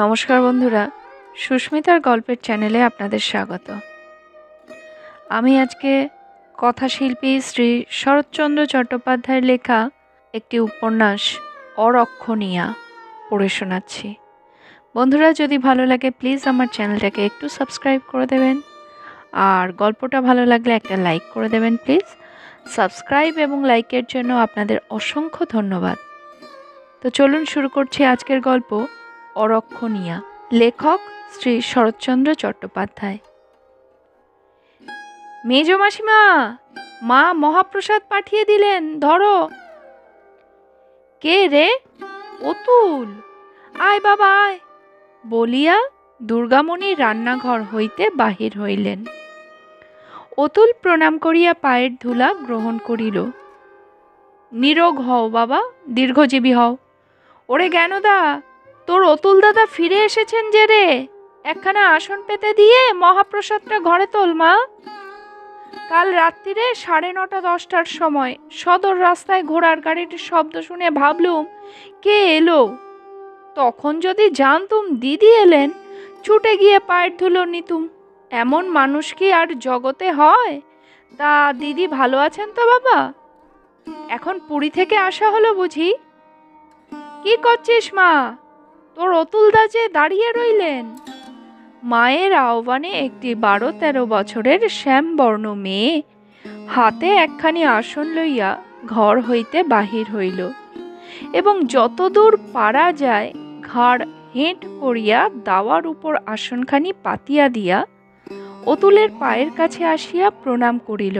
নমস্কার বন্ধুরা সুস্মিতার গল্পের চ্যানেলে আপনাদের স্বাগত আমি আজকে কথাশিল্পী শ্রী শরৎচন্দ্র চট্টোপাধ্যায়ের লেখা একটি উপন্যাস অরক্ষণীয়া পড়ে শোনাচ্ছি বন্ধুরা যদি ভালো লাগে প্লিজ আমার চ্যানেলটাকে একটু সাবস্ক্রাইব করে দেবেন আর গল্পটা ভালো লাগলে একটা লাইক করে দেবেন প্লিজ সাবস্ক্রাইব এবং লাইকের জন্য আপনাদের অসংখ্য ধন্যবাদ তো চলুন শুরু করছি আজকের গল্প অরক্ষণীয়া লেখক শ্রী শরৎচন্দ্র চট্টোপাধ্যায় মেজ মাসিমা মা মহাপ্রসাদ পাঠিয়ে দিলেন ধরো কে রে অতুল আয় বাবা আয় বলিয়া দুর্গামণি রান্নাঘর হইতে বাহির হইলেন অতুল প্রণাম করিয়া পায়ের ধুলা গ্রহণ করিল নিরোগ হও বাবা দীর্ঘজীবী হও ওরে জ্ঞানদা তোর অতুল দাদা ফিরে এসেছেন যে রে একখানা আসন পেতে দিয়ে মহাপ্রসাদটা ঘরে তোল মা কাল রাত্রিরে সাড়ে নটা দশটার সময় সদর রাস্তায় ঘোড়ার গাড়িটির শব্দ শুনে ভাবলুম কে এলো তখন যদি জানতুম দিদি এলেন ছুটে গিয়ে পায়ের ধুলো নিতুম এমন মানুষ কি আর জগতে হয় তা দিদি ভালো আছেন তো বাবা এখন পুরী থেকে আসা হলো বুঝি কি করছিস মা তোর দা যে দাঁড়িয়ে রইলেন মায়ের আহ্বানে একটি বারো তেরো বছরের শ্যামবর্ণ মেয়ে হাতে একখানি আসন লইয়া ঘর হইতে বাহির হইল এবং যতদূর পারা যায় ঘাড় হেঁট করিয়া দাওয়ার উপর আসনখানি পাতিয়া দিয়া অতুলের পায়ের কাছে আসিয়া প্রণাম করিল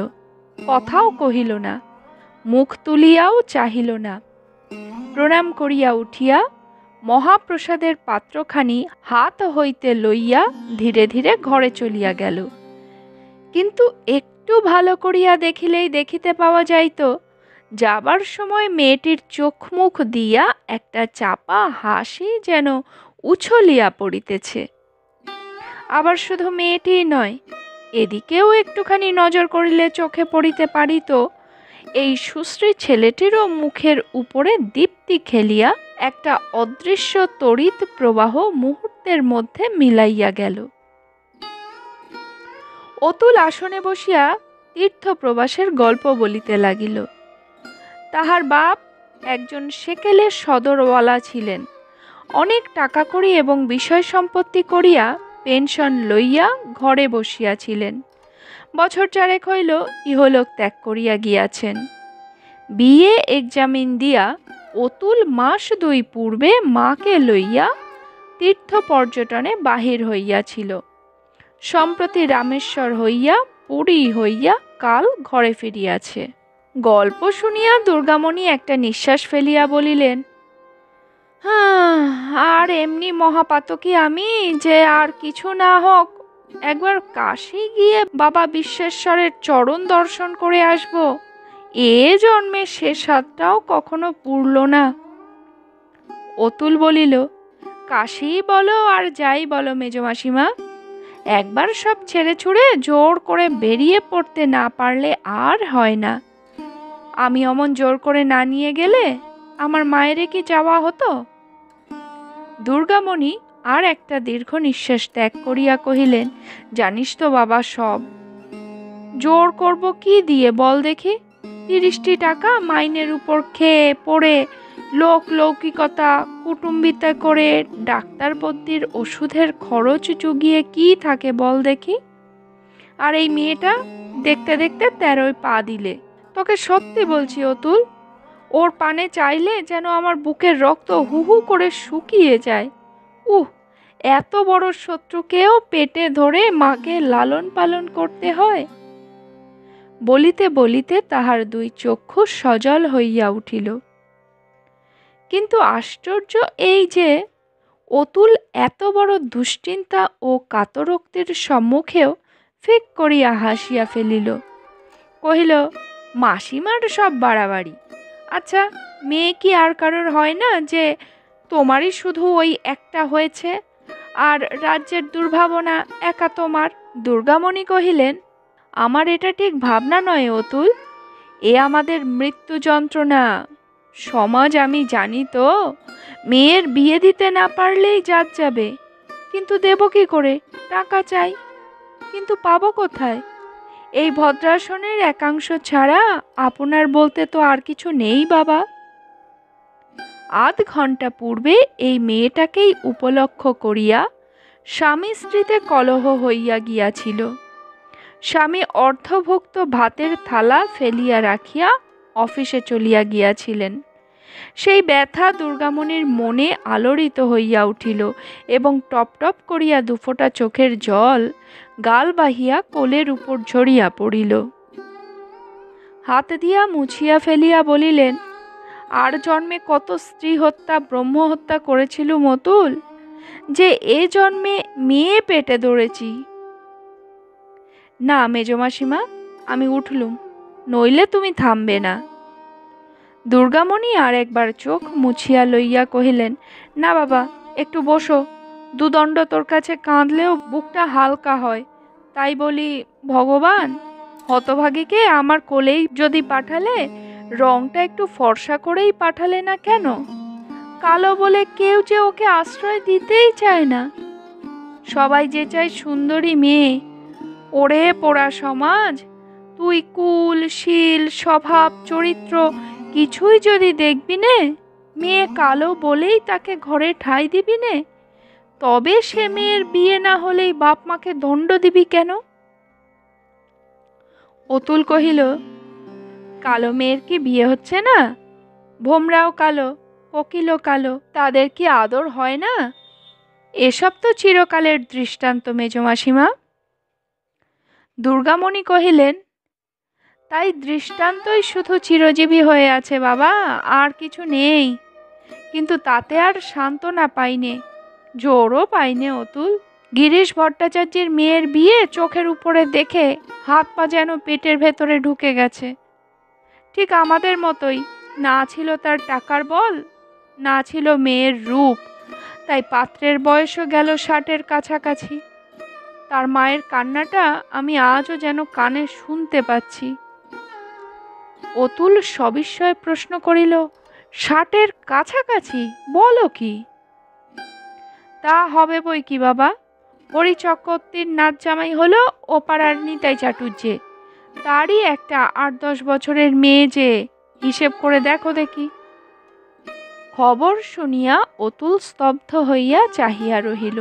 কথাও কহিল না মুখ তুলিয়াও চাহিল না প্রণাম করিয়া উঠিয়া মহাপ্রসাদের পাত্রখানি হাত হইতে লইয়া ধীরে ধীরে ঘরে চলিয়া গেল কিন্তু একটু ভালো করিয়া দেখিলেই দেখিতে পাওয়া যাইত যাবার সময় মেয়েটির চোখ মুখ দিয়া একটা চাপা হাসি যেন উছলিয়া পড়িতেছে আবার শুধু মেয়েটিই নয় এদিকেও একটুখানি নজর করিলে চোখে পড়িতে পারিত এই সুশ্রী ছেলেটিরও মুখের উপরে দীপ্তি খেলিয়া একটা অদৃশ্য তড়িৎ প্রবাহ মুহূর্তের মধ্যে মিলাইয়া গেল অতুল আসনে বসিয়া তীর্থ প্রবাসের গল্প বলিতে লাগিল তাহার বাপ একজন সেকেলের সদরওয়ালা ছিলেন অনেক টাকা করি এবং বিষয় সম্পত্তি করিয়া পেনশন লইয়া ঘরে বসিয়াছিলেন বছর চারেক হইল ইহলোক ত্যাগ করিয়া গিয়াছেন বিয়ে এক্সামিন দিয়া অতুল মাস দুই পূর্বে মাকে লইয়া তীর্থ পর্যটনে বাহির হইয়াছিল সম্প্রতি রামেশ্বর হইয়া পুরী হইয়া কাল ঘরে ফিরিয়াছে গল্প শুনিয়া দুর্গামণি একটা নিঃশ্বাস ফেলিয়া বলিলেন হ্যাঁ আর এমনি মহাপাতকী আমি যে আর কিছু না হোক একবার কাশি গিয়ে বাবা বিশ্বেশ্বরের চরণ দর্শন করে আসব এ জন্মে সে স্বাদটাও কখনো পুরল না অতুল বলিল কাশি বলো আর যাই বলো মেজমাসিমা একবার সব ছেড়ে ছুড়ে জোর করে বেরিয়ে পড়তে না পারলে আর হয় না আমি অমন জোর করে না নিয়ে গেলে আমার মায়েরে কি যাওয়া হতো দুর্গামণি আর একটা দীর্ঘ নিঃশ্বাস ত্যাগ করিয়া কহিলেন জানিস তো বাবা সব জোর করব কি দিয়ে বল দেখি তিরিশটি টাকা মাইনের উপর খেয়ে পড়ে লোক লৌকিকতা কুটুম্বিতা করে ডাক্তার বদ্যির ওষুধের খরচ চুগিয়ে কি থাকে বল দেখি আর এই মেয়েটা দেখতে দেখতে তেরোই পা দিলে তোকে সত্যি বলছি অতুল ওর পানে চাইলে যেন আমার বুকের রক্ত হু হু করে শুকিয়ে যায় উহ এত বড় শত্রুকেও পেটে ধরে মাকে লালন পালন করতে হয় বলিতে বলিতে তাহার দুই চক্ষু সজল হইয়া উঠিল কিন্তু আশ্চর্য এই যে অতুল এত বড় দুশ্চিন্তা ও কাতরক্তির সম্মুখেও ফিক করিয়া হাসিয়া ফেলিল কহিল মাসিমার সব বাড়াবাড়ি আচ্ছা মেয়ে কি আর কারোর হয় না যে তোমারই শুধু ওই একটা হয়েছে আর রাজ্যের দুর্ভাবনা একা তোমার দুর্গামণি কহিলেন আমার এটা ঠিক ভাবনা নয় অতুল এ আমাদের মৃত্যু যন্ত্রণা সমাজ আমি জানি তো মেয়ের বিয়ে দিতে না পারলেই যাত যাবে কিন্তু দেব কি করে টাকা চাই কিন্তু পাব কোথায় এই ভদ্রাসনের একাংশ ছাড়া আপনার বলতে তো আর কিছু নেই বাবা আধ ঘন্টা পূর্বে এই মেয়েটাকেই উপলক্ষ করিয়া স্বামী স্ত্রীতে কলহ হইয়া গিয়াছিল স্বামী অর্ধভুক্ত ভাতের থালা ফেলিয়া রাখিয়া অফিসে চলিয়া গিয়াছিলেন সেই ব্যথা দুর্গামণির মনে আলোড়িত হইয়া উঠিল এবং টপটপ করিয়া দুফোটা চোখের জল গাল বাহিয়া কোলের উপর ঝরিয়া পড়িল হাত দিয়া মুছিয়া ফেলিয়া বলিলেন আর জন্মে কত স্ত্রী হত্যা ব্রহ্ম হত্যা করেছিল মতুল যে এ জন্মে মেয়ে পেটে ধরেছি না মেজমাসিমা আমি উঠলুম নইলে তুমি থামবে না দুর্গামণি আর একবার চোখ মুছিয়া লইয়া কহিলেন না বাবা একটু বসো দুদণ্ড তোর কাছে কাঁদলেও বুকটা হালকা হয় তাই বলি ভগবান হতভাগীকে আমার কোলেই যদি পাঠালে রংটা একটু ফর্সা করেই পাঠালে না কেন কালো বলে কেউ যে ওকে আশ্রয় দিতেই চায় না সবাই যে চায় সুন্দরী মেয়ে ওরে পোড়া সমাজ তুই কুল শীল স্বভাব চরিত্র কিছুই যদি দেখবি নে মেয়ে কালো বলেই তাকে ঘরে ঠাই দিবি নে তবে সে মেয়ের বিয়ে না হলেই বাপ মাকে দণ্ড দিবি কেন অতুল কহিল কালো মেয়ের কি বিয়ে হচ্ছে না ভোমরাও কালো কোকিলও কালো তাদের কি আদর হয় না এসব তো চিরকালের দৃষ্টান্ত মেজমাসিমা দুর্গামণি কহিলেন তাই দৃষ্টান্তই শুধু চিরজীবী হয়ে আছে বাবা আর কিছু নেই কিন্তু তাতে আর সান্ত্বনা পাইনে জোরও পাইনে অতুল গিরিশ ভট্টাচার্যের মেয়ের বিয়ে চোখের উপরে দেখে হাত পা যেন পেটের ভেতরে ঢুকে গেছে ঠিক আমাদের মতোই না ছিল তার টাকার বল না ছিল মেয়ের রূপ তাই পাত্রের বয়সও গেল ষাটের কাছাকাছি তার মায়ের কান্নাটা আমি আজও যেন কানে শুনতে পাচ্ছি অতুল সবিস্ময়ে প্রশ্ন করিল ষাটের কাছাকাছি বলো কি তা হবে বই কি বাবা হরিচক্রবর্তীর নাচ জামাই হলো ওপাড়ার নিতাই চাটুর্যে তারই একটা আট দশ বছরের মেয়ে যে হিসেব করে দেখো দেখি খবর শুনিয়া অতুল স্তব্ধ হইয়া চাহিয়া রহিল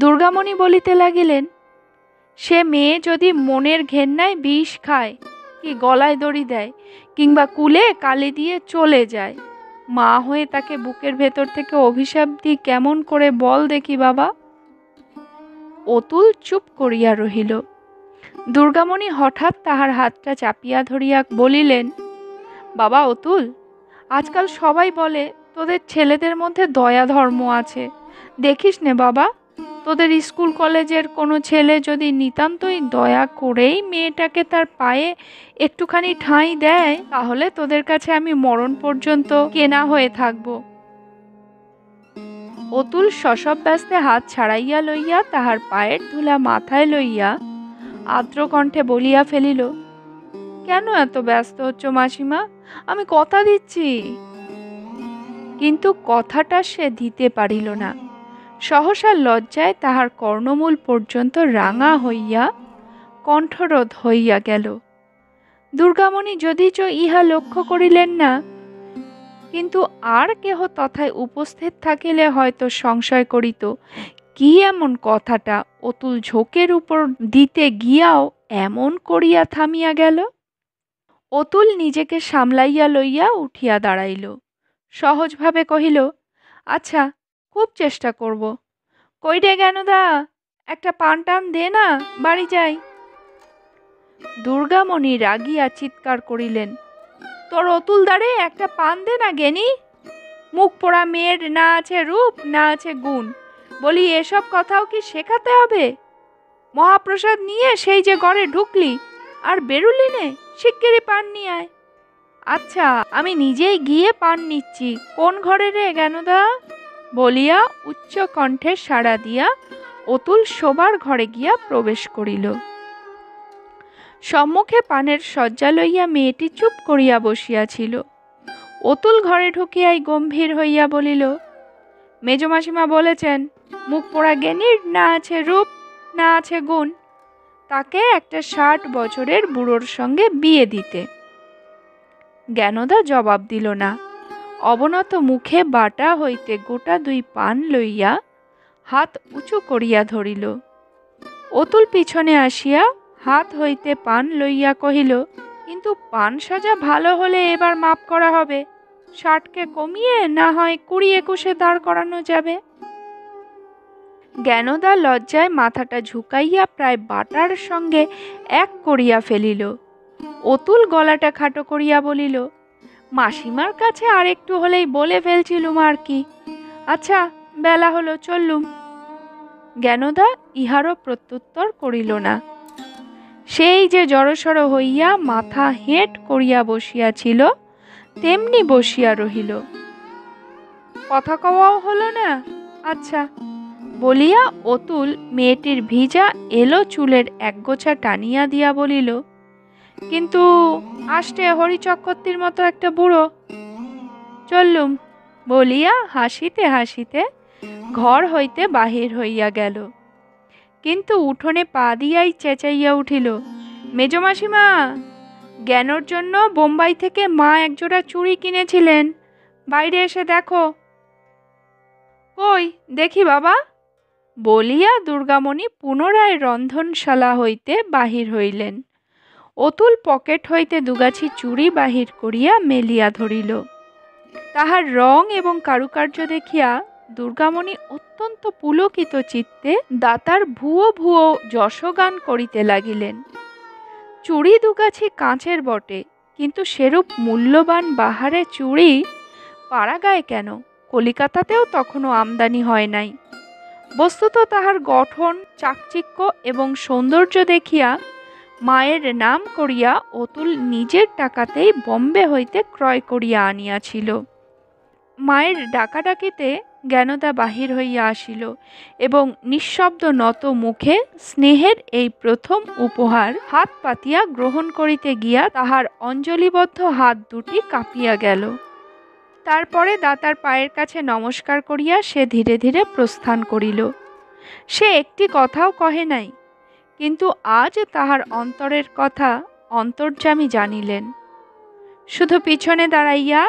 দুর্গামণি বলিতে লাগিলেন সে মেয়ে যদি মনের ঘেন্নায় বিষ খায় কি গলায় দড়ি দেয় কিংবা কুলে কালি দিয়ে চলে যায় মা হয়ে তাকে বুকের ভেতর থেকে অভিশাপ দি কেমন করে বল দেখি বাবা অতুল চুপ করিয়া রহিল দুর্গামণি হঠাৎ তাহার হাতটা চাপিয়া ধরিয়া বলিলেন বাবা অতুল আজকাল সবাই বলে তোদের ছেলেদের মধ্যে দয়া ধর্ম আছে দেখিস নে বাবা তোদের স্কুল কলেজের কোনো ছেলে যদি নিতান্তই দয়া করেই মেয়েটাকে তার পায়ে একটুখানি ঠাঁই দেয় তাহলে তোদের কাছে আমি মরণ পর্যন্ত কেনা হয়ে থাকব অতুল ব্যস্তে হাত ছাড়াইয়া লইয়া তাহার পায়ের ধুলা মাথায় লইয়া আর্দ্র কণ্ঠে বলিয়া ফেলিল কেন এত ব্যস্ত হচ্ছ মাসিমা আমি কথা দিচ্ছি কিন্তু কথাটা সে দিতে পারিল না সহসা লজ্জায় তাহার কর্ণমূল পর্যন্ত রাঙা হইয়া কণ্ঠরোধ হইয়া গেল দুর্গামণি যদি চ ইহা লক্ষ্য করিলেন না কিন্তু আর কেহ তথায় উপস্থিত থাকিলে হয়তো সংশয় করিত কি এমন কথাটা অতুল ঝোঁকের উপর দিতে গিয়াও এমন করিয়া থামিয়া গেল অতুল নিজেকে সামলাইয়া লইয়া উঠিয়া দাঁড়াইল সহজভাবে কহিল আচ্ছা খুব চেষ্টা করব কেন দা একটা পান টান দে না বাড়ি যাই দুর্গামণি রাগিয়া চিৎকার করিলেন তোর অতুল দাঁড়ে একটা পান দে না গেনি মুখ পোড়া মেয়ের না আছে রূপ না আছে গুণ বলি এসব কথাও কি শেখাতে হবে মহাপ্রসাদ নিয়ে সেই যে ঘরে ঢুকলি আর বেরুলি নে শিগগিরই পান নিয়ে আয় আচ্ছা আমি নিজেই গিয়ে পান নিচ্ছি কোন ঘরে রে দা বলিয়া উচ্চ কণ্ঠে সাড়া দিয়া অতুল শোবার ঘরে গিয়া প্রবেশ করিল সম্মুখে পানের শয্যা লইয়া মেয়েটি চুপ করিয়া বসিয়াছিল অতুল ঘরে ঢুকিয়াই গম্ভীর হইয়া বলিল মেজমাসিমা বলেছেন মুখ পোড়া জ্ঞানীর না আছে রূপ না আছে গুণ তাকে একটা ষাট বছরের বুড়োর সঙ্গে বিয়ে দিতে জ্ঞানদা জবাব দিল না অবনত মুখে বাটা হইতে গোটা দুই পান লইয়া হাত উঁচু করিয়া ধরিল অতুল পিছনে আসিয়া হাত হইতে পান লইয়া কহিল কিন্তু পান সাজা ভালো হলে এবার মাপ করা হবে ষাটকে কমিয়ে না হয় কুড়ি একুশে দাঁড় করানো যাবে জ্ঞানদা লজ্জায় মাথাটা ঝুঁকাইয়া প্রায় বাটার সঙ্গে এক করিয়া ফেলিল অতুল গলাটা খাটো করিয়া বলিল মাসিমার কাছে আর একটু হলেই বলে ফেলছিলুম আর কি আচ্ছা বেলা হলো চললুম জ্ঞানদা ইহারও প্রত্যুত্তর করিল না সেই যে জড়সড় হইয়া মাথা হেঁট করিয়া বসিয়াছিল তেমনি বসিয়া রহিল কথা কওয়াও হলো না আচ্ছা বলিয়া অতুল মেয়েটির ভিজা এলো চুলের একগোছা টানিয়া দিয়া বলিল কিন্তু আষ্টে হরিচক্রবর্তীর মতো একটা বুড়ো চললুম বলিয়া হাসিতে হাসিতে ঘর হইতে বাহির হইয়া গেল কিন্তু উঠোনে পা দিয়াই চেঁচাইয়া উঠিল মেজমাসিমা জ্ঞানোর জন্য বোম্বাই থেকে মা একজোড়া চুড়ি কিনেছিলেন বাইরে এসে দেখো কই দেখি বাবা বলিয়া দুর্গামণি পুনরায় রন্ধনশালা হইতে বাহির হইলেন অতুল পকেট হইতে দুগাছি চুড়ি বাহির করিয়া মেলিয়া ধরিল তাহার রং এবং কারুকার্য দেখিয়া দুর্গামণি অত্যন্ত পুলকিত চিত্তে দাতার ভুয়ো ভুয়ো যশগান করিতে লাগিলেন চুড়ি দুগাছি কাঁচের বটে কিন্তু সেরূপ মূল্যবান বাহারে চুড়ি পাড়াগায় কেন কলিকাতাতেও তখনও আমদানি হয় নাই বস্তুত তাহার গঠন চাকচিক্য এবং সৌন্দর্য দেখিয়া মায়ের নাম করিয়া অতুল নিজের টাকাতেই বম্বে হইতে ক্রয় করিয়া আনিয়াছিল মায়ের ডাকাডাকিতে জ্ঞানতা বাহির হইয়া আসিল এবং নিঃশব্দ নত মুখে স্নেহের এই প্রথম উপহার হাত পাতিয়া গ্রহণ করিতে গিয়া তাহার অঞ্জলিবদ্ধ হাত দুটি কাঁপিয়া গেল তারপরে দাতার পায়ের কাছে নমস্কার করিয়া সে ধীরে ধীরে প্রস্থান করিল সে একটি কথাও কহে নাই কিন্তু আজ তাহার অন্তরের কথা অন্তর্যামী জানিলেন শুধু পিছনে দাঁড়াইয়া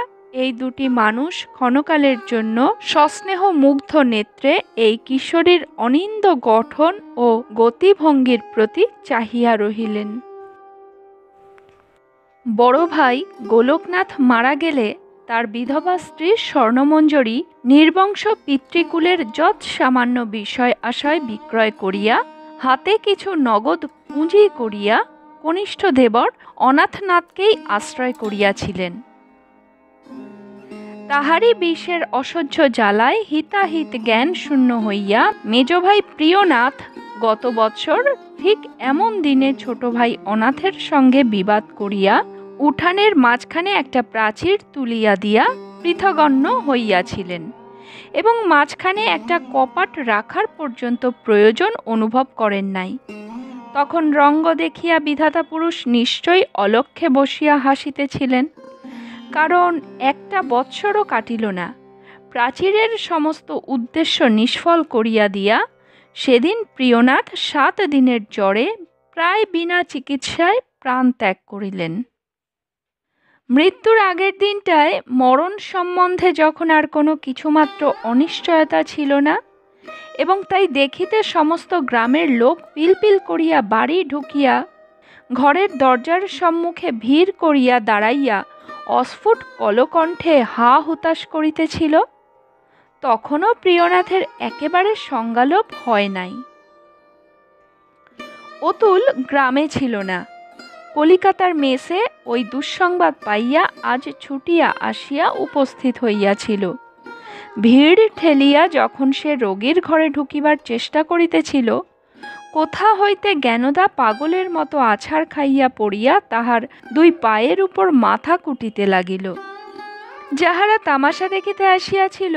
এই দুটি মানুষ ক্ষণকালের জন্য সস্নেহ মুগ্ধ নেত্রে এই কিশোরীর অনিন্দ গঠন ও গতিভঙ্গির প্রতি চাহিয়া রহিলেন বড় ভাই গোলকনাথ মারা গেলে তার বিধবা স্ত্রী স্বর্ণমঞ্জরী নির্বংশ পিতৃকুলের যত সামান্য বিষয় আশায় বিক্রয় করিয়া হাতে কিছু নগদ পুঁজি করিয়া কনিষ্ঠ দেবর অনাথনাথকেই আশ্রয় করিয়াছিলেন তাহারি বিষের অসহ্য জ্বালায় হিতাহিত জ্ঞান শূন্য হইয়া মেজ ভাই প্রিয়নাথ গত বছর ঠিক এমন দিনে ছোট ভাই অনাথের সঙ্গে বিবাদ করিয়া উঠানের মাঝখানে একটা প্রাচীর তুলিয়া দিয়া পৃথগণ্য হইয়াছিলেন এবং মাঝখানে একটা কপাট রাখার পর্যন্ত প্রয়োজন অনুভব করেন নাই তখন রঙ্গ দেখিয়া বিধাতা পুরুষ নিশ্চয়ই অলক্ষে বসিয়া হাসিতেছিলেন কারণ একটা বৎসরও কাটিল না প্রাচীরের সমস্ত উদ্দেশ্য নিষ্ফল করিয়া দিয়া সেদিন প্রিয়নাথ সাত দিনের জ্বরে প্রায় বিনা চিকিৎসায় প্রাণ ত্যাগ করিলেন মৃত্যুর আগের দিনটায় মরণ সম্বন্ধে যখন আর কোনো কিছুমাত্র অনিশ্চয়তা ছিল না এবং তাই দেখিতে সমস্ত গ্রামের লোক পিলপিল করিয়া বাড়ি ঢুকিয়া ঘরের দরজার সম্মুখে ভিড় করিয়া দাঁড়াইয়া অস্ফুট কলকণ্ঠে হা হুতাশ করিতেছিল তখনও প্রিয়নাথের একেবারে সংজ্ঞালোপ হয় নাই অতুল গ্রামে ছিল না কলিকাতার মেসে ওই দুঃসংবাদ পাইয়া আজ ছুটিয়া আসিয়া উপস্থিত হইয়াছিল ভিড় ঠেলিয়া যখন সে রোগীর ঘরে ঢুকিবার চেষ্টা করিতেছিল কোথা হইতে জ্ঞানদা পাগলের মতো আছাড় খাইয়া পড়িয়া তাহার দুই পায়ের উপর মাথা কুটিতে লাগিল যাহারা তামাশা দেখিতে আসিয়াছিল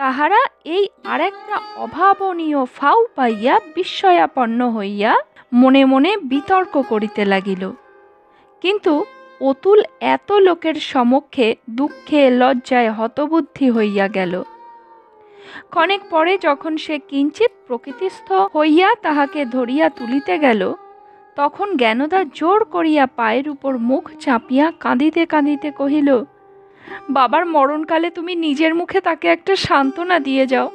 তাহারা এই আরেকটা অভাবনীয় ফাউ পাইয়া বিস্ময়াপন্ন হইয়া মনে মনে বিতর্ক করিতে লাগিল কিন্তু অতুল এত লোকের সমক্ষে দুঃখে লজ্জায় হতবুদ্ধি হইয়া গেল ক্ষণেক পরে যখন সে কিঞ্চিত প্রকৃতিস্থ হইয়া তাহাকে ধরিয়া তুলিতে গেল তখন জ্ঞানদা জোর করিয়া পায়ের উপর মুখ চাপিয়া কাঁদিতে কাঁদিতে কহিল বাবার মরণকালে তুমি নিজের মুখে তাকে একটা সান্ত্বনা দিয়ে যাও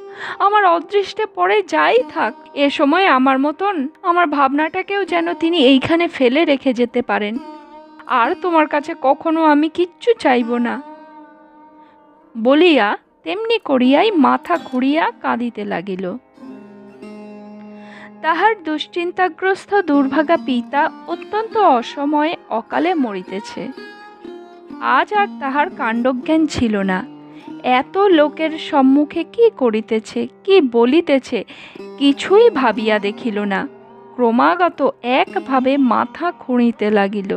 আমার অদৃষ্টে পড়ে যাই থাক এ সময় আমার মতন আমার ভাবনাটাকেও যেন তিনি এইখানে ফেলে রেখে যেতে পারেন আর তোমার কাছে কখনো আমি কিচ্ছু চাইব না বলিয়া তেমনি করিয়াই মাথা ঘুরিয়া কাঁদিতে লাগিল তাহার দুশ্চিন্তাগ্রস্ত দুর্ভাগা পিতা অত্যন্ত অসময়ে অকালে মরিতেছে আজ আর তাহার কাণ্ডজ্ঞান ছিল না এত লোকের সম্মুখে কি করিতেছে কি বলিতেছে কিছুই ভাবিয়া দেখিল না ক্রমাগত একভাবে মাথা খুঁড়িতে লাগিল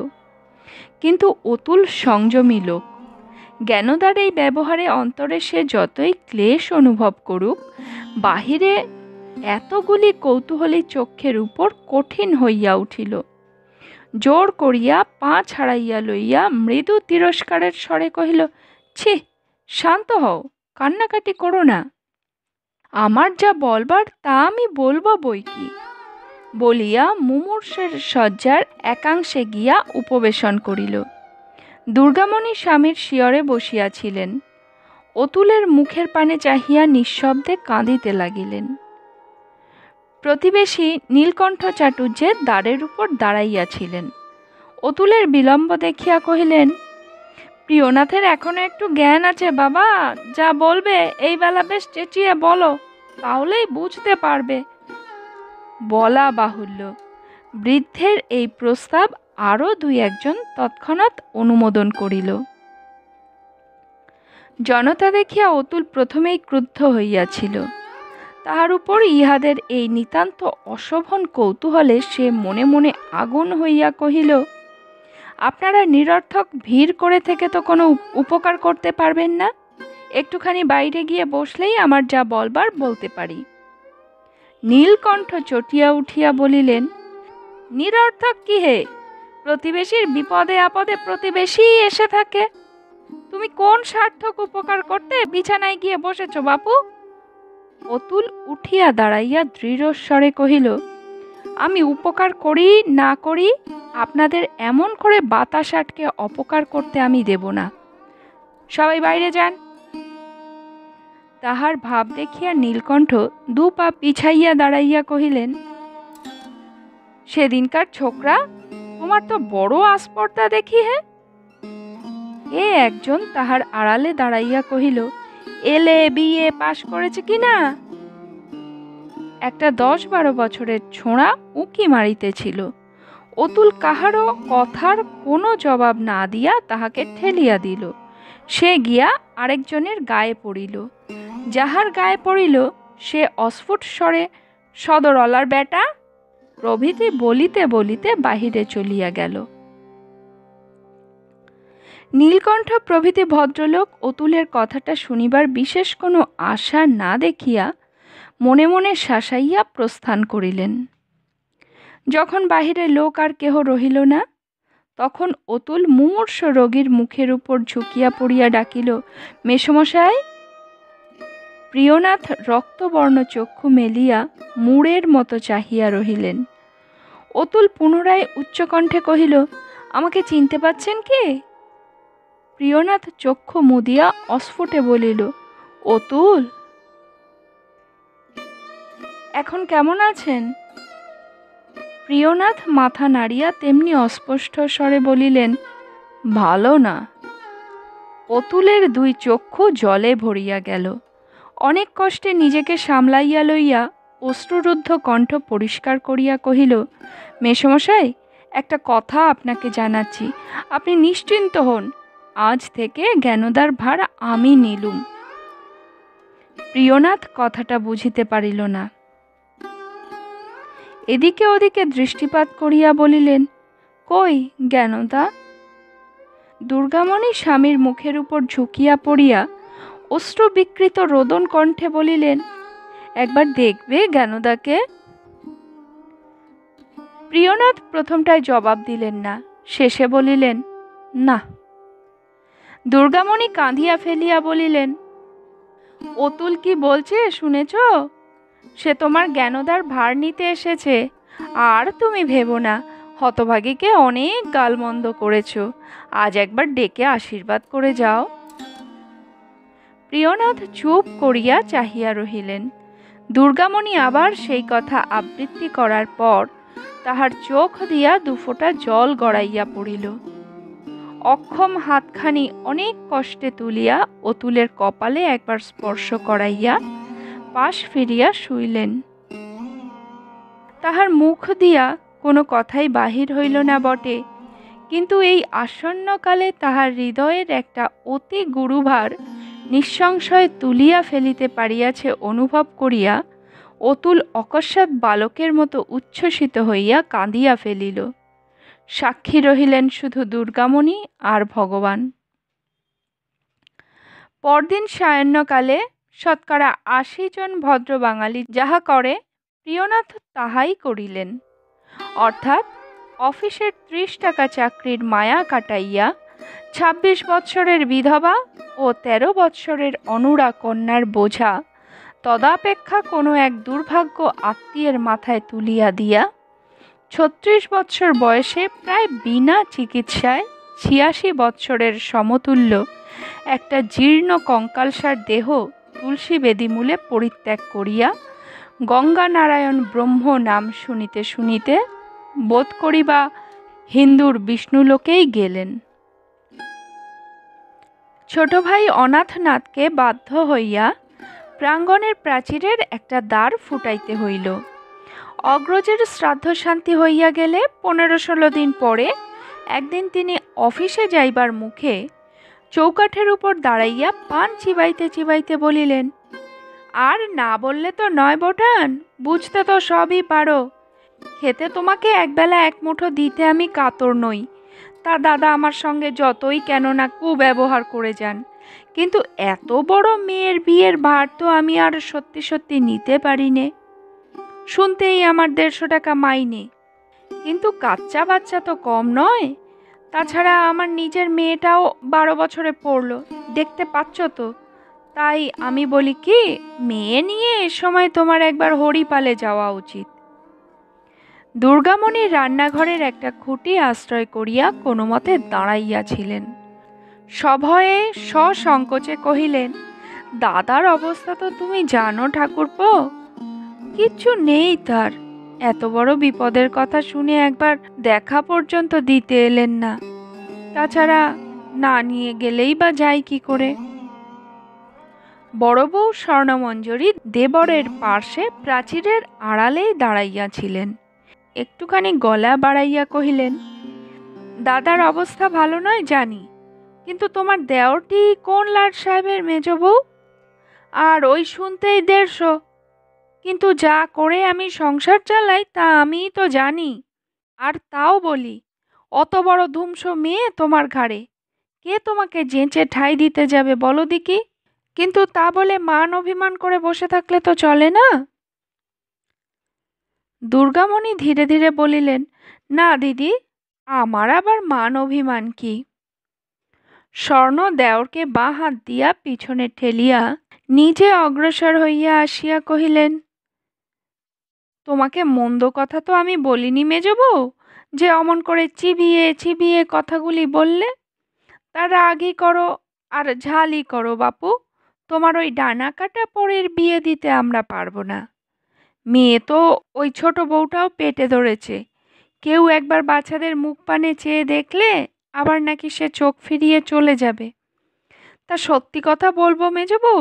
কিন্তু অতুল সংযমী লোক জ্ঞানদার এই ব্যবহারে অন্তরে সে যতই ক্লেশ অনুভব করুক বাহিরে এতগুলি কৌতূহলী চক্ষের উপর কঠিন হইয়া উঠিল জোর করিয়া পা ছাড়াইয়া লইয়া মৃদু তিরস্কারের স্বরে কহিল ছি শান্ত হও কান্নাকাটি করো না আমার যা বলবার তা আমি বলবো বই কি বলিয়া মুমূর্ষের শয্যার একাংশে গিয়া উপবেশন করিল দুর্গামণি স্বামীর শিয়রে বসিয়াছিলেন অতুলের মুখের পানে চাহিয়া নিঃশব্দে কাঁদিতে লাগিলেন প্রতিবেশী নীলকণ্ঠ চাটুর্যের দ্বারের উপর দাঁড়াইয়াছিলেন অতুলের বিলম্ব দেখিয়া কহিলেন প্রিয়নাথের এখনো একটু জ্ঞান আছে বাবা যা বলবে এই বেলা বেশ চেঁচিয়ে বলো তাহলেই বুঝতে পারবে বলা বাহুল্য বৃদ্ধের এই প্রস্তাব আরও দুই একজন তৎক্ষণাৎ অনুমোদন করিল জনতা দেখিয়া অতুল প্রথমেই ক্রুদ্ধ হইয়াছিল তাহার উপর ইহাদের এই নিতান্ত অশোভন কৌতূহলে সে মনে মনে আগুন হইয়া কহিল আপনারা নিরর্থক ভিড় করে থেকে তো কোনো উপকার করতে পারবেন না একটুখানি বাইরে গিয়ে বসলেই আমার যা বলবার বলতে পারি নীলকণ্ঠ চটিয়া উঠিয়া বলিলেন নিরর্থক কি হে প্রতিবেশীর বিপদে আপদে প্রতিবেশীই এসে থাকে তুমি কোন সার্থক উপকার করতে বিছানায় গিয়ে বসেছ বাপু অতুল উঠিয়া দাঁড়াইয়া দৃঢ়স্বরে কহিল আমি উপকার করি না করি আপনাদের এমন করে বাতাস আটকে অপকার করতে আমি দেব না সবাই বাইরে যান তাহার ভাব দেখিয়া নীলকণ্ঠ দু পা পিছাইয়া দাঁড়াইয়া কহিলেন সেদিনকার ছোকরা তোমার তো বড় আস্পর্দা দেখি হে এ একজন তাহার আড়ালে দাঁড়াইয়া কহিল এলে এ বি এ পাশ করেছে কিনা একটা দশ বারো বছরের ছোঁড়া উঁকি মারিতেছিল অতুল কাহারও কথার কোনো জবাব না দিয়া তাহাকে ঠেলিয়া দিল সে গিয়া আরেকজনের গায়ে পড়িল যাহার গায়ে পড়িল সে অস্ফুট স্বরে সদরলার বেটা প্রভৃতি বলিতে বলিতে বাহিরে চলিয়া গেল নীলকণ্ঠ প্রভৃতি ভদ্রলোক অতুলের কথাটা শুনিবার বিশেষ কোনো আশা না দেখিয়া মনে মনে শাসাইয়া প্রস্থান করিলেন যখন বাহিরে লোক আর কেহ রহিল না তখন অতুল মুমূর্ষ রোগীর মুখের উপর ঝুঁকিয়া পড়িয়া ডাকিল মেসমশাই প্রিয়নাথ রক্তবর্ণ চক্ষু মেলিয়া মুড়ের মতো চাহিয়া রহিলেন অতুল পুনরায় উচ্চকণ্ঠে কহিল আমাকে চিনতে পাচ্ছেন কি প্রিয়নাথ চক্ষু মুদিয়া অস্ফুটে বলিল অতুল এখন কেমন আছেন প্রিয়নাথ মাথা নাড়িয়া তেমনি অস্পষ্ট স্বরে বলিলেন ভালো না অতুলের দুই চক্ষু জলে ভরিয়া গেল অনেক কষ্টে নিজেকে সামলাইয়া লইয়া অশ্রুরুদ্ধ কণ্ঠ পরিষ্কার করিয়া কহিল মেসমশাই একটা কথা আপনাকে জানাচ্ছি আপনি নিশ্চিন্ত হন আজ থেকে জ্ঞানদার ভার আমি নিলুম প্রিয়নাথ কথাটা বুঝিতে পারিল না এদিকে ওদিকে দৃষ্টিপাত করিয়া বলিলেন কই জ্ঞানদা দুর্গামণি স্বামীর মুখের উপর ঝুঁকিয়া পড়িয়া অস্ত্র বিকৃত রোদন কণ্ঠে বলিলেন একবার দেখবে জ্ঞানদাকে প্রিয়নাথ প্রথমটায় জবাব দিলেন না শেষে বলিলেন না দুর্গামণি কাঁধিয়া ফেলিয়া বলিলেন অতুল কি বলছে শুনেছ সে তোমার জ্ঞানদার ভার নিতে এসেছে আর তুমি ভেবো না হতভাগীকে অনেক গালমন্দ করেছ আজ একবার ডেকে আশীর্বাদ করে যাও প্রিয়নাথ চুপ করিয়া চাহিয়া রহিলেন দুর্গামণি আবার সেই কথা আবৃত্তি করার পর তাহার চোখ দিয়া দুফোটা জল গড়াইয়া পড়িল অক্ষম হাতখানি অনেক কষ্টে তুলিয়া অতুলের কপালে একবার স্পর্শ করাইয়া পাশ ফিরিয়া শুইলেন তাহার মুখ দিয়া কোনো কথাই বাহির হইল না বটে কিন্তু এই আসন্নকালে তাহার হৃদয়ের একটা অতি গুরুভার নিঃসংশয়ে তুলিয়া ফেলিতে পারিয়াছে অনুভব করিয়া অতুল অকস্মাৎ বালকের মতো উচ্ছ্বসিত হইয়া কাঁদিয়া ফেলিল সাক্ষী রহিলেন শুধু দুর্গামণি আর ভগবান পরদিন সায়ন্যকালে শতকরা আশি জন ভদ্র বাঙালি যাহা করে প্রিয়নাথ তাহাই করিলেন অর্থাৎ অফিসের ত্রিশ টাকা চাকরির মায়া কাটাইয়া ছাব্বিশ বৎসরের বিধবা ও তেরো বৎসরের অনুরা কন্যার বোঝা তদাপেক্ষা কোনো এক দুর্ভাগ্য আত্মীয়ের মাথায় তুলিয়া দিয়া ছত্রিশ বছর বয়সে প্রায় বিনা চিকিৎসায় ছিয়াশি বৎসরের সমতুল্য একটা জীর্ণ কঙ্কালসার দেহ তুলসী বেদিমূলে পরিত্যাগ করিয়া গঙ্গানারায়ণ ব্রহ্ম নাম শুনিতে শুনিতে বোধ করিবা হিন্দুর বিষ্ণুলোকেই গেলেন ছোট ভাই অনাথনাথকে বাধ্য হইয়া প্রাঙ্গণের প্রাচীরের একটা দ্বার ফুটাইতে হইল অগ্রজের শ্রাদ্ধ শান্তি হইয়া গেলে পনেরো ষোলো দিন পরে একদিন তিনি অফিসে যাইবার মুখে চৌকাঠের উপর দাঁড়াইয়া পান চিবাইতে চিবাইতে বলিলেন আর না বললে তো নয় বোটান বুঝতে তো সবই পারো খেতে তোমাকে একবেলা এক মুঠো দিতে আমি কাতর নই তা দাদা আমার সঙ্গে যতই কেন না কুব্যবহার করে যান কিন্তু এত বড় মেয়ের বিয়ের ভার তো আমি আর সত্যি সত্যি নিতে পারি নে শুনতেই আমার দেড়শো টাকা মাইনে কিন্তু কাচ্চা বাচ্চা তো কম নয় তাছাড়া আমার নিজের মেয়েটাও বারো বছরে পড়লো দেখতে পাচ্ছ তো তাই আমি বলি কি মেয়ে নিয়ে এ সময় তোমার একবার হরিপালে যাওয়া উচিত দুর্গামণি রান্নাঘরের একটা খুঁটি আশ্রয় করিয়া কোনো মতে দাঁড়াইয়াছিলেন সভয়ে সসংকোচে কহিলেন দাদার অবস্থা তো তুমি জানো ঠাকুরপো কিচ্ছু নেই তার এত বড় বিপদের কথা শুনে একবার দেখা পর্যন্ত দিতে এলেন না তাছাড়া না নিয়ে গেলেই বা যাই কি করে বড় বউ স্বর্ণমঞ্জরি দেবরের পার্শ্বে প্রাচীরের আড়ালেই দাঁড়াইয়াছিলেন একটুখানি গলা বাড়াইয়া কহিলেন দাদার অবস্থা ভালো নয় জানি কিন্তু তোমার দেওরটি কোন লাট সাহেবের মেজ বউ আর ওই শুনতেই দেড়শো কিন্তু যা করে আমি সংসার চালাই তা আমিই তো জানি আর তাও বলি অত বড় ধূমসো মেয়ে তোমার ঘাড়ে কে তোমাকে জেঁচে ঠাই দিতে যাবে বলো দিকি কিন্তু তা বলে মান অভিমান করে বসে থাকলে তো চলে না দুর্গামণি ধীরে ধীরে বলিলেন না দিদি আমার আবার মান অভিমান কি স্বর্ণ দেওরকে বাঁ হাত দিয়া পিছনে ঠেলিয়া নিজে অগ্রসর হইয়া আসিয়া কহিলেন তোমাকে মন্দ কথা তো আমি বলিনি মেজবউ যে অমন করে চিবিয়ে চিবিয়ে কথাগুলি বললে তা রাগই করো আর ঝালই করো বাপু তোমার ওই ডানা কাটা পরের বিয়ে দিতে আমরা পারবো না মেয়ে তো ওই ছোট বউটাও পেটে ধরেছে কেউ একবার বাচ্চাদের মুখ পানে চেয়ে দেখলে আবার নাকি সে চোখ ফিরিয়ে চলে যাবে তা সত্যি কথা বলবো মেজবউ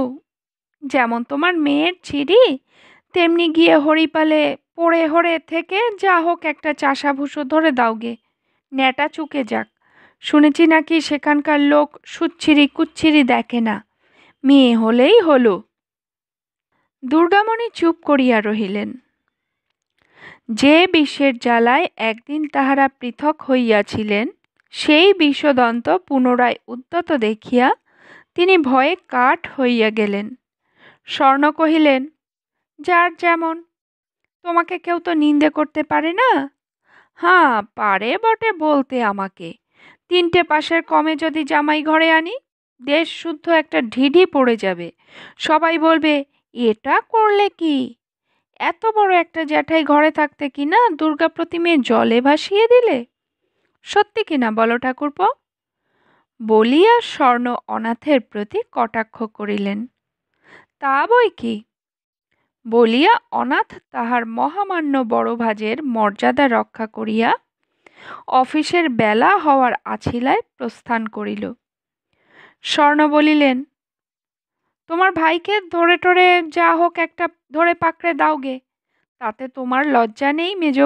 যেমন তোমার মেয়ের ছিড়ি তেমনি গিয়ে হরিপালে পড়ে হরে থেকে যা হোক একটা চাষাভুষো ধরে দাওগে ন্যাটা চুকে যাক শুনেছি নাকি সেখানকার লোক সুচ্ছিরি কুচ্ছিরি দেখে না মেয়ে হলেই হলো দুর্গামণি চুপ করিয়া রহিলেন যে বিষের জ্বালায় একদিন তাহারা পৃথক হইয়াছিলেন সেই বিষদন্ত পুনরায় উদ্যত দেখিয়া তিনি ভয়ে কাঠ হইয়া গেলেন স্বর্ণ কহিলেন যার যেমন তোমাকে কেউ তো নিন্দে করতে পারে না হ্যাঁ পারে বটে বলতে আমাকে তিনটে পাশের কমে যদি জামাই ঘরে আনি দেশ শুদ্ধ একটা ঢিঢি পড়ে যাবে সবাই বলবে এটা করলে কি এত বড় একটা জ্যাঠাই ঘরে থাকতে কি না দুর্গা প্রতিমে জলে ভাসিয়ে দিলে সত্যি কি না বলো ঠাকুরপ বলিয়া স্বর্ণ অনাথের প্রতি কটাক্ষ করিলেন তা বই কি বলিয়া অনাথ তাহার মহামান্য বড়ভাজের মর্যাদা রক্ষা করিয়া অফিসের বেলা হওয়ার আছিলায় প্রস্থান করিল স্বর্ণ বলিলেন তোমার ভাইকে ধরে টরে যা হোক একটা ধরে পাকড়ে দাওগে তাতে তোমার লজ্জা নেই মেজ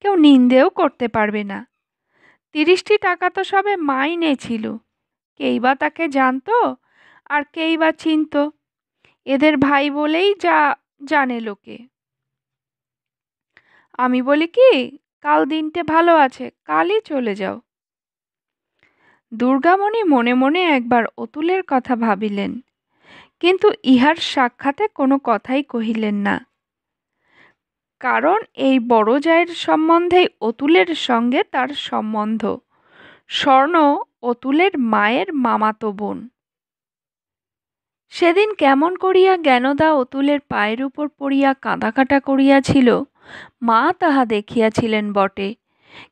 কেউ নিন্দেও করতে পারবে না তিরিশটি টাকা তো সবে মাইনে ছিল কেই বা তাকে জানতো আর কেই বা চিনত এদের ভাই বলেই যা জানে লোকে আমি বলি কি কাল দিনটে ভালো আছে কালই চলে যাও দুর্গামণি মনে মনে একবার অতুলের কথা ভাবিলেন কিন্তু ইহার সাক্ষাতে কোনো কথাই কহিলেন না কারণ এই বড় জায়ের সম্বন্ধেই অতুলের সঙ্গে তার সম্বন্ধ স্বর্ণ অতুলের মায়ের মামাতো বোন সেদিন কেমন করিয়া জ্ঞানদা অতুলের পায়ের উপর পড়িয়া কাঁদাকাটা করিয়াছিল মা তাহা দেখিয়াছিলেন বটে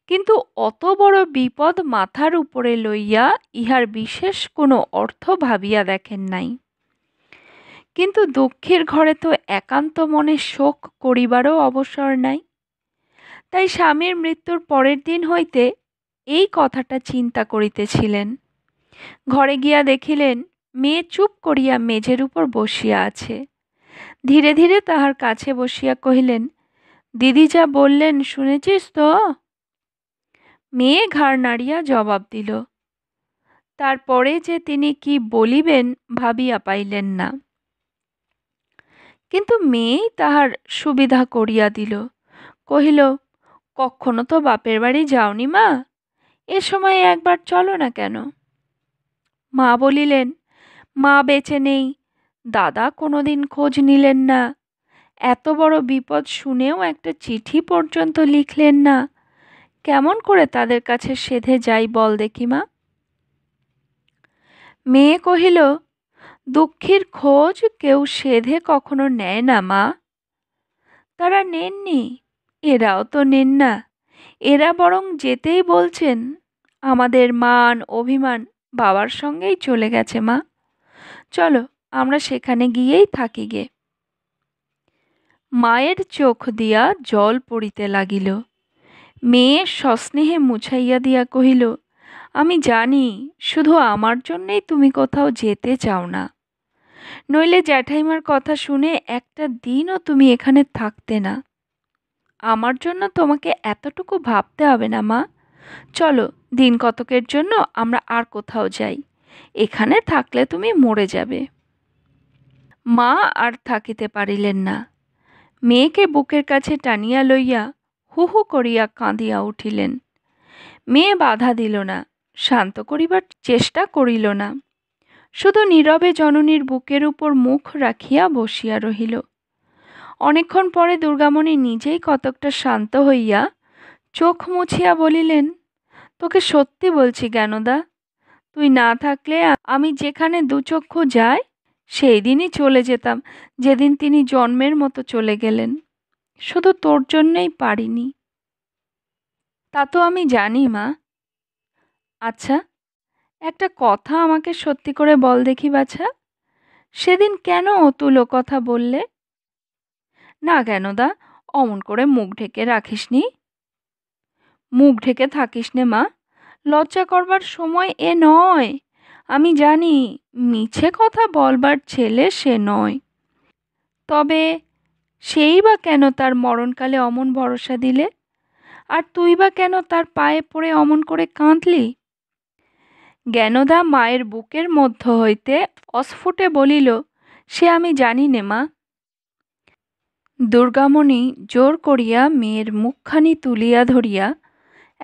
কিন্তু অত বড় বিপদ মাথার উপরে লইয়া ইহার বিশেষ কোনো অর্থ ভাবিয়া দেখেন নাই কিন্তু দুঃখের ঘরে তো একান্ত মনে শোক করিবারও অবসর নাই তাই স্বামীর মৃত্যুর পরের দিন হইতে এই কথাটা চিন্তা করিতেছিলেন ঘরে গিয়া দেখিলেন মেয়ে চুপ করিয়া মেঝের উপর বসিয়া আছে ধীরে ধীরে তাহার কাছে বসিয়া কহিলেন দিদি যা বললেন শুনেছিস তো মেয়ে ঘাড় নাড়িয়া জবাব দিল তারপরে যে তিনি কি বলিবেন ভাবিয়া পাইলেন না কিন্তু মেয়েই তাহার সুবিধা করিয়া দিল কহিল কখনো তো বাপের বাড়ি যাওনি মা এ সময় একবার চলো না কেন মা বলিলেন মা বেঁচে নেই দাদা কোনো দিন খোঁজ নিলেন না এত বড় বিপদ শুনেও একটা চিঠি পর্যন্ত লিখলেন না কেমন করে তাদের কাছে সেধে যাই বল দেখি মা মেয়ে কহিল দুঃখীর খোঁজ কেউ সেধে কখনো নেয় না মা তারা নেননি এরাও তো নেন না এরা বরং যেতেই বলছেন আমাদের মান অভিমান বাবার সঙ্গেই চলে গেছে মা চলো আমরা সেখানে গিয়েই থাকি গে মায়ের চোখ দিয়া জল পড়িতে লাগিল মেয়ে সস্নেহে মুছাইয়া দিয়া কহিল আমি জানি শুধু আমার জন্যেই তুমি কোথাও যেতে চাও না নইলে জ্যাঠাইমার কথা শুনে একটা দিনও তুমি এখানে থাকতে না আমার জন্য তোমাকে এতটুকু ভাবতে হবে না মা চলো দিন কতকের জন্য আমরা আর কোথাও যাই এখানে থাকলে তুমি মরে যাবে মা আর থাকিতে পারিলেন না মেয়েকে বুকের কাছে টানিয়া লইয়া হু হু করিয়া কাঁদিয়া উঠিলেন মেয়ে বাধা দিল না শান্ত করিবার চেষ্টা করিল না শুধু নীরবে জননীর বুকের উপর মুখ রাখিয়া বসিয়া রহিল অনেকক্ষণ পরে দুর্গামণি নিজেই কতকটা শান্ত হইয়া চোখ মুছিয়া বলিলেন তোকে সত্যি বলছি জ্ঞানদা তুই না থাকলে আমি যেখানে দুচক্ষু যাই সেই দিনই চলে যেতাম যেদিন তিনি জন্মের মতো চলে গেলেন শুধু তোর জন্যেই পারিনি তা তো আমি জানি মা আচ্ছা একটা কথা আমাকে সত্যি করে বল দেখি বাছা সেদিন কেন অতুলো কথা বললে না কেন দা অমন করে মুখ ঢেকে রাখিসনি মুখ ঢেকে থাকিস নে মা লজ্জা করবার সময় এ নয় আমি জানি মিছে কথা বলবার ছেলে সে নয় তবে সেই বা কেন তার মরণকালে অমন ভরসা দিলে আর তুই বা কেন তার পায়ে পড়ে অমন করে কাঁদলি জ্ঞানদা মায়ের বুকের মধ্য হইতে অস্ফুটে বলিল সে আমি জানি নে মা দুর্গামণি জোর করিয়া মেয়ের মুখখানি তুলিয়া ধরিয়া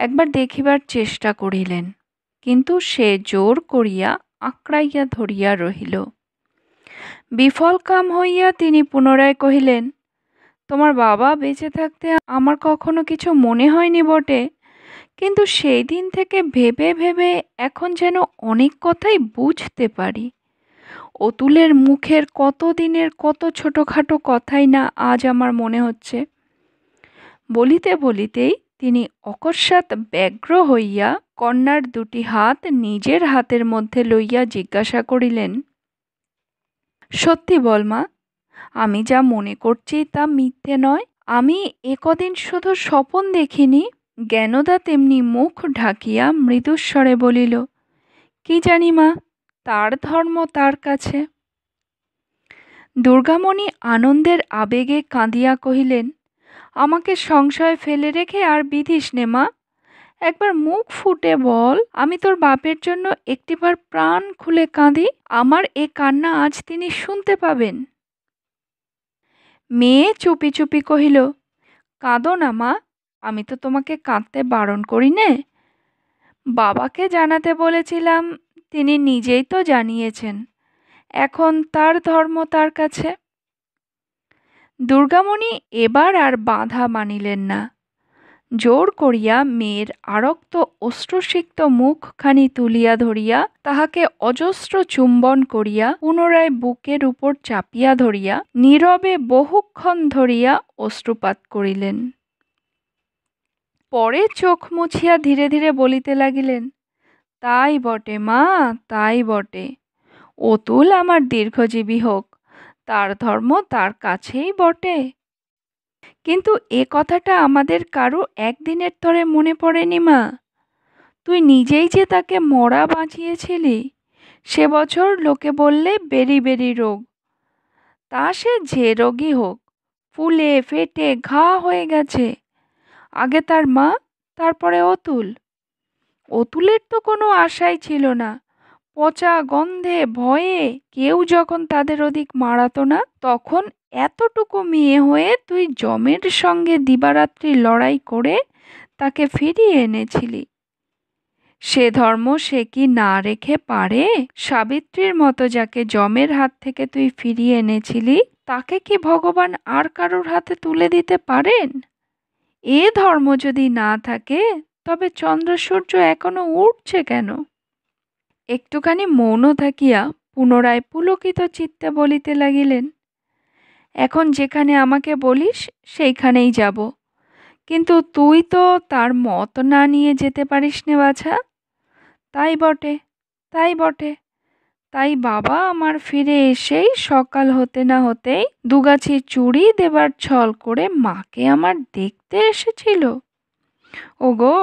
একবার দেখিবার চেষ্টা করিলেন কিন্তু সে জোর করিয়া আঁকড়াইয়া ধরিয়া রহিল বিফল কাম হইয়া তিনি পুনরায় কহিলেন তোমার বাবা বেঁচে থাকতে আমার কখনো কিছু মনে হয়নি বটে কিন্তু সেই দিন থেকে ভেবে ভেবে এখন যেন অনেক কথাই বুঝতে পারি অতুলের মুখের কত দিনের কত ছোটোখাটো কথাই না আজ আমার মনে হচ্ছে বলিতে বলিতেই তিনি অকস্মাৎ ব্যগ্র হইয়া কন্যার দুটি হাত নিজের হাতের মধ্যে লইয়া জিজ্ঞাসা করিলেন সত্যি বল মা আমি যা মনে করছি তা মিথ্যে নয় আমি একদিন শুধু স্বপন দেখিনি জ্ঞানদা তেমনি মুখ ঢাকিয়া মৃদুস্বরে বলিল কি জানি মা তার ধর্ম তার কাছে দুর্গামণি আনন্দের আবেগে কাঁদিয়া কহিলেন আমাকে সংশয় ফেলে রেখে আর বিধিস নে মা একবার মুখ ফুটে বল আমি তোর বাপের জন্য একটিবার প্রাণ খুলে কাঁদি আমার এ কান্না আজ তিনি শুনতে পাবেন মেয়ে চুপি চুপি কহিল কাঁদো না মা আমি তো তোমাকে কাঁদতে বারণ করি নে বাবাকে জানাতে বলেছিলাম তিনি নিজেই তো জানিয়েছেন এখন তার ধর্ম তার কাছে দুর্গামণি এবার আর বাধা মানিলেন না জোর করিয়া মেয়ের আরক্ত অশ্রুসিক্ত মুখখানি তুলিয়া ধরিয়া তাহাকে অজস্র চুম্বন করিয়া পুনরায় বুকের উপর চাপিয়া ধরিয়া নীরবে বহুক্ষণ ধরিয়া অশ্রুপাত করিলেন পরে চোখ মুছিয়া ধীরে ধীরে বলিতে লাগিলেন তাই বটে মা তাই বটে অতুল আমার দীর্ঘজীবী হোক তার ধর্ম তার কাছেই বটে কিন্তু এ কথাটা আমাদের কারো একদিনের ধরে মনে পড়েনি মা তুই নিজেই যে তাকে মরা বাঁচিয়েছিলি সে বছর লোকে বললে বেরি বেরি রোগ তা সে যে রোগী হোক ফুলে ফেটে ঘা হয়ে গেছে আগে তার মা তারপরে অতুল অতুলের তো কোনো আশাই ছিল না পচা গন্ধে ভয়ে কেউ যখন তাদের ওদিক মারাতো না তখন এতটুকু মেয়ে হয়ে তুই জমের সঙ্গে দিবারাত্রি লড়াই করে তাকে ফিরিয়ে এনেছিলি সে ধর্ম সে কি না রেখে পারে সাবিত্রীর মতো যাকে জমের হাত থেকে তুই ফিরিয়ে এনেছিলি তাকে কি ভগবান আর কারোর হাতে তুলে দিতে পারেন এ ধর্ম যদি না থাকে তবে চন্দ্রসূর্য এখনো উঠছে কেন একটুখানি মৌন থাকিয়া পুনরায় পুলকিত চিত্তে বলিতে লাগিলেন এখন যেখানে আমাকে বলিস সেইখানেই যাব কিন্তু তুই তো তার মত না নিয়ে যেতে পারিস নে বাছা তাই বটে তাই বটে তাই বাবা আমার ফিরে এসেই সকাল হতে না হতেই দুগাছি চুড়ি দেবার ছল করে মাকে আমার দেখতে এসেছিল ওগো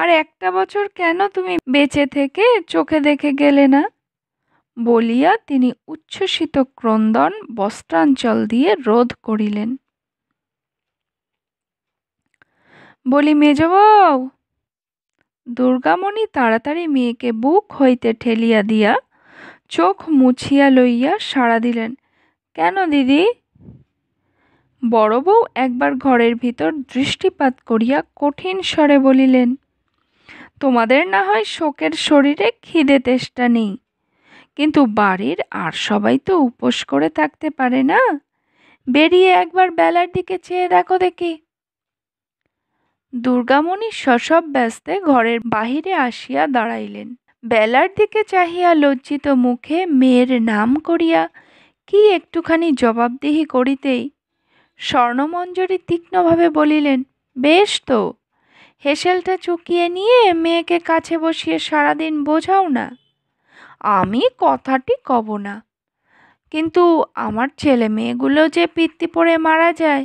আর একটা বছর কেন তুমি বেঁচে থেকে চোখে দেখে গেলে না বলিয়া তিনি উচ্ছ্বসিত ক্রন্দন বস্ত্রাঞ্চল দিয়ে রোধ করিলেন বলি মেজবউ দুর্গামণি তাড়াতাড়ি মেয়েকে বুক হইতে ঠেলিয়া দিয়া চোখ মুছিয়া লইয়া সাড়া দিলেন কেন দিদি বড় বউ একবার ঘরের ভিতর দৃষ্টিপাত করিয়া কঠিন স্বরে বলিলেন তোমাদের না হয় শোকের শরীরে খিদে তেষ্টা নেই কিন্তু বাড়ির আর সবাই তো উপোস করে থাকতে পারে না বেরিয়ে একবার বেলার দিকে চেয়ে দেখো দেখি দুর্গামণি সসব ব্যস্তে ঘরের বাহিরে আসিয়া দাঁড়াইলেন বেলার দিকে চাহিয়া লজ্জিত মুখে মেয়ের নাম করিয়া কি একটুখানি জবাবদিহি করিতেই স্বর্ণমঞ্জরি তীক্ষ্ণভাবে বলিলেন বেশ তো হেসেলটা চুকিয়ে নিয়ে মেয়েকে কাছে বসিয়ে সারাদিন বোঝাও না আমি কথাটি কব না কিন্তু আমার ছেলে মেয়েগুলো যে পিত্তি পড়ে মারা যায়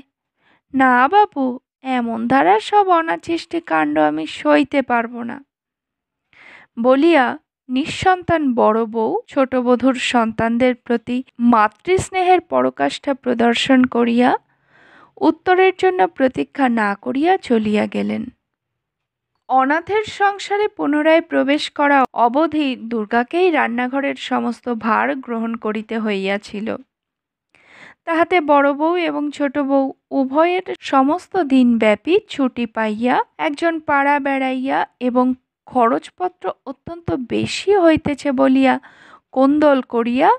না বাবু এমন ধারা সব অনাচিষ্টি কাণ্ড আমি সইতে পারবো না বলিয়া নিঃসন্তান বড় বউ ছোট বধূর সন্তানদের প্রতি মাতৃস্নেহের পরকাষ্ঠা প্রদর্শন করিয়া উত্তরের জন্য প্রতীক্ষা না করিয়া চলিয়া গেলেন অনাথের সংসারে পুনরায় প্রবেশ করা অবধি দুর্গাকেই রান্নাঘরের সমস্ত ভার গ্রহণ করিতে হইয়াছিল তাহাতে বড় বউ এবং ছোট বউ উভয়ের সমস্ত দিনব্যাপী ছুটি পাইয়া একজন পাড়া বেড়াইয়া এবং খরচপত্র অত্যন্ত বেশি হইতেছে বলিয়া কোন্দল করিয়া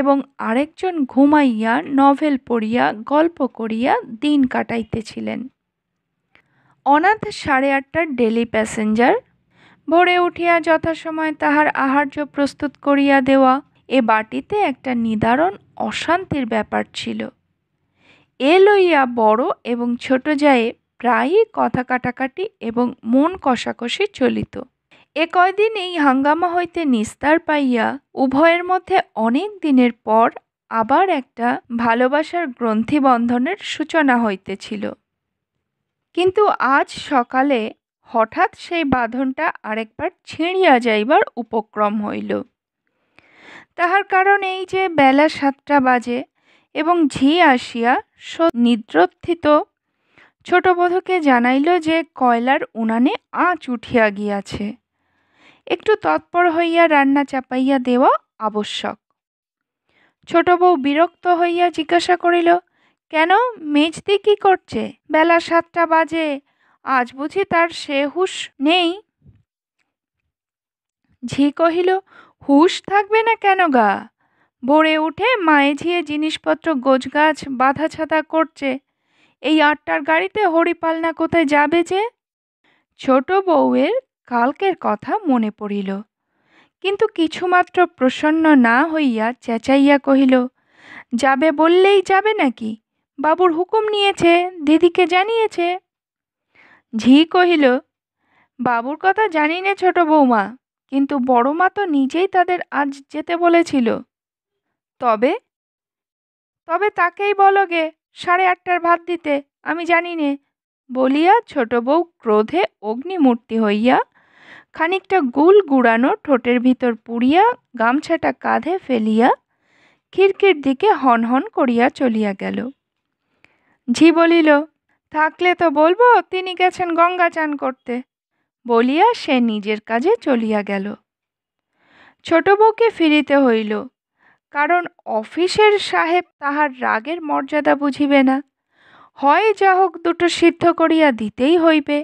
এবং আরেকজন ঘুমাইয়া নভেল পড়িয়া গল্প করিয়া দিন কাটাইতেছিলেন অনাথ সাড়ে আটটার ডেলি প্যাসেঞ্জার ভোরে উঠিয়া যথাসময় তাহার আহার্য প্রস্তুত করিয়া দেওয়া এ বাটিতে একটা নিদারণ অশান্তির ব্যাপার ছিল এ লইয়া বড় এবং ছোট জায়ে প্রায়ই কথা কাটাকাটি এবং মন কষাকষি চলিত এ কয়দিন এই হাঙ্গামা হইতে নিস্তার পাইয়া উভয়ের মধ্যে অনেক দিনের পর আবার একটা ভালোবাসার গ্রন্থিবন্ধনের সূচনা হইতেছিল কিন্তু আজ সকালে হঠাৎ সেই বাঁধনটা আরেকবার ছিঁড়িয়া যাইবার উপক্রম হইল তাহার কারণ এই যে বেলা সাতটা বাজে এবং ঝি আসিয়া নিদ্রোত্থিত ছোট বধূকে জানাইল যে কয়লার উনানে আঁচ উঠিয়া গিয়াছে একটু তৎপর হইয়া রান্না চাপাইয়া দেওয়া আবশ্যক ছোট বউ বিরক্ত হইয়া জিজ্ঞাসা করিল কেন মেজদি কি করছে বেলা সাতটা বাজে আজ বুঝি তার সে হুশ নেই ঝি কহিল হুশ থাকবে না কেন গা ভোরে উঠে মায়ে ঝিয়ে জিনিসপত্র গোছগাছ বাধা ছাতা করছে এই আটটার গাড়িতে হরিপালনা কোথায় যাবে যে ছোট বউয়ের কালকের কথা মনে পড়িল কিন্তু কিছুমাত্র প্রসন্ন না হইয়া চেঁচাইয়া কহিল যাবে বললেই যাবে নাকি বাবুর হুকুম নিয়েছে দিদিকে জানিয়েছে ঝি কহিল বাবুর কথা জানি নে ছোট বৌমা কিন্তু বড় মা তো নিজেই তাদের আজ যেতে বলেছিল তবে তবে তাকেই বলো গে সাড়ে আটটার ভাত দিতে আমি জানি নে বলিয়া ছোট বউ ক্রোধে অগ্নিমূর্তি হইয়া খানিকটা গুল গুড়ানো ঠোঁটের ভিতর পুড়িয়া গামছাটা কাঁধে ফেলিয়া খিড়কির দিকে হন হন করিয়া চলিয়া গেল ঝি বলিল থাকলে তো বলবো তিনি গেছেন গঙ্গা চান করতে বলিয়া সে নিজের কাজে চলিয়া গেল ছোট বউকে ফিরিতে হইল কারণ অফিসের সাহেব তাহার রাগের মর্যাদা বুঝিবে না হয় যা হোক দুটো সিদ্ধ করিয়া দিতেই হইবে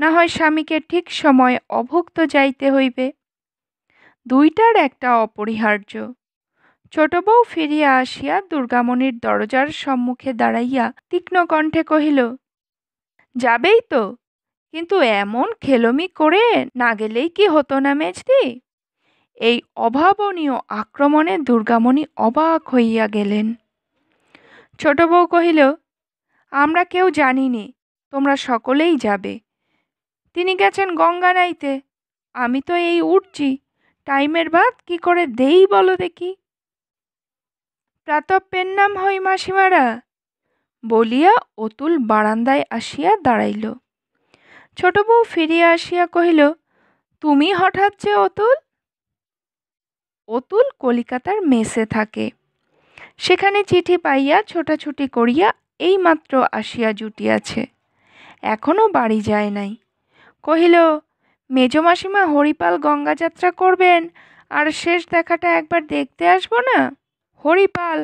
না হয় স্বামীকে ঠিক সময় অভুক্ত যাইতে হইবে দুইটার একটা অপরিহার্য ছোট বউ ফিরিয়া আসিয়া দুর্গামণির দরজার সম্মুখে দাঁড়াইয়া তীক্ষ্ণ কণ্ঠে কহিল যাবেই তো কিন্তু এমন খেলমি করে না গেলেই কি হতো না মেজদি এই অভাবনীয় আক্রমণে দুর্গামণি অবাক হইয়া গেলেন ছোট বউ কহিল আমরা কেউ জানিনি তোমরা সকলেই যাবে তিনি গেছেন গঙ্গা নাইতে আমি তো এই উঠছি টাইমের বাদ কি করে দেই বলো দেখি নাম হই মাসিমারা বলিয়া অতুল বারান্দায় আসিয়া দাঁড়াইল ছোট বউ ফিরিয়া আসিয়া কহিল তুমি হঠাৎ যে অতুল অতুল কলিকাতার মেসে থাকে সেখানে চিঠি পাইয়া ছোটাছুটি করিয়া এইমাত্র আসিয়া জুটিয়াছে এখনও বাড়ি যায় নাই কহিল মেজ মাসিমা হরিপাল গঙ্গাযাত্রা করবেন আর শেষ দেখাটা একবার দেখতে আসবো না হরিপাল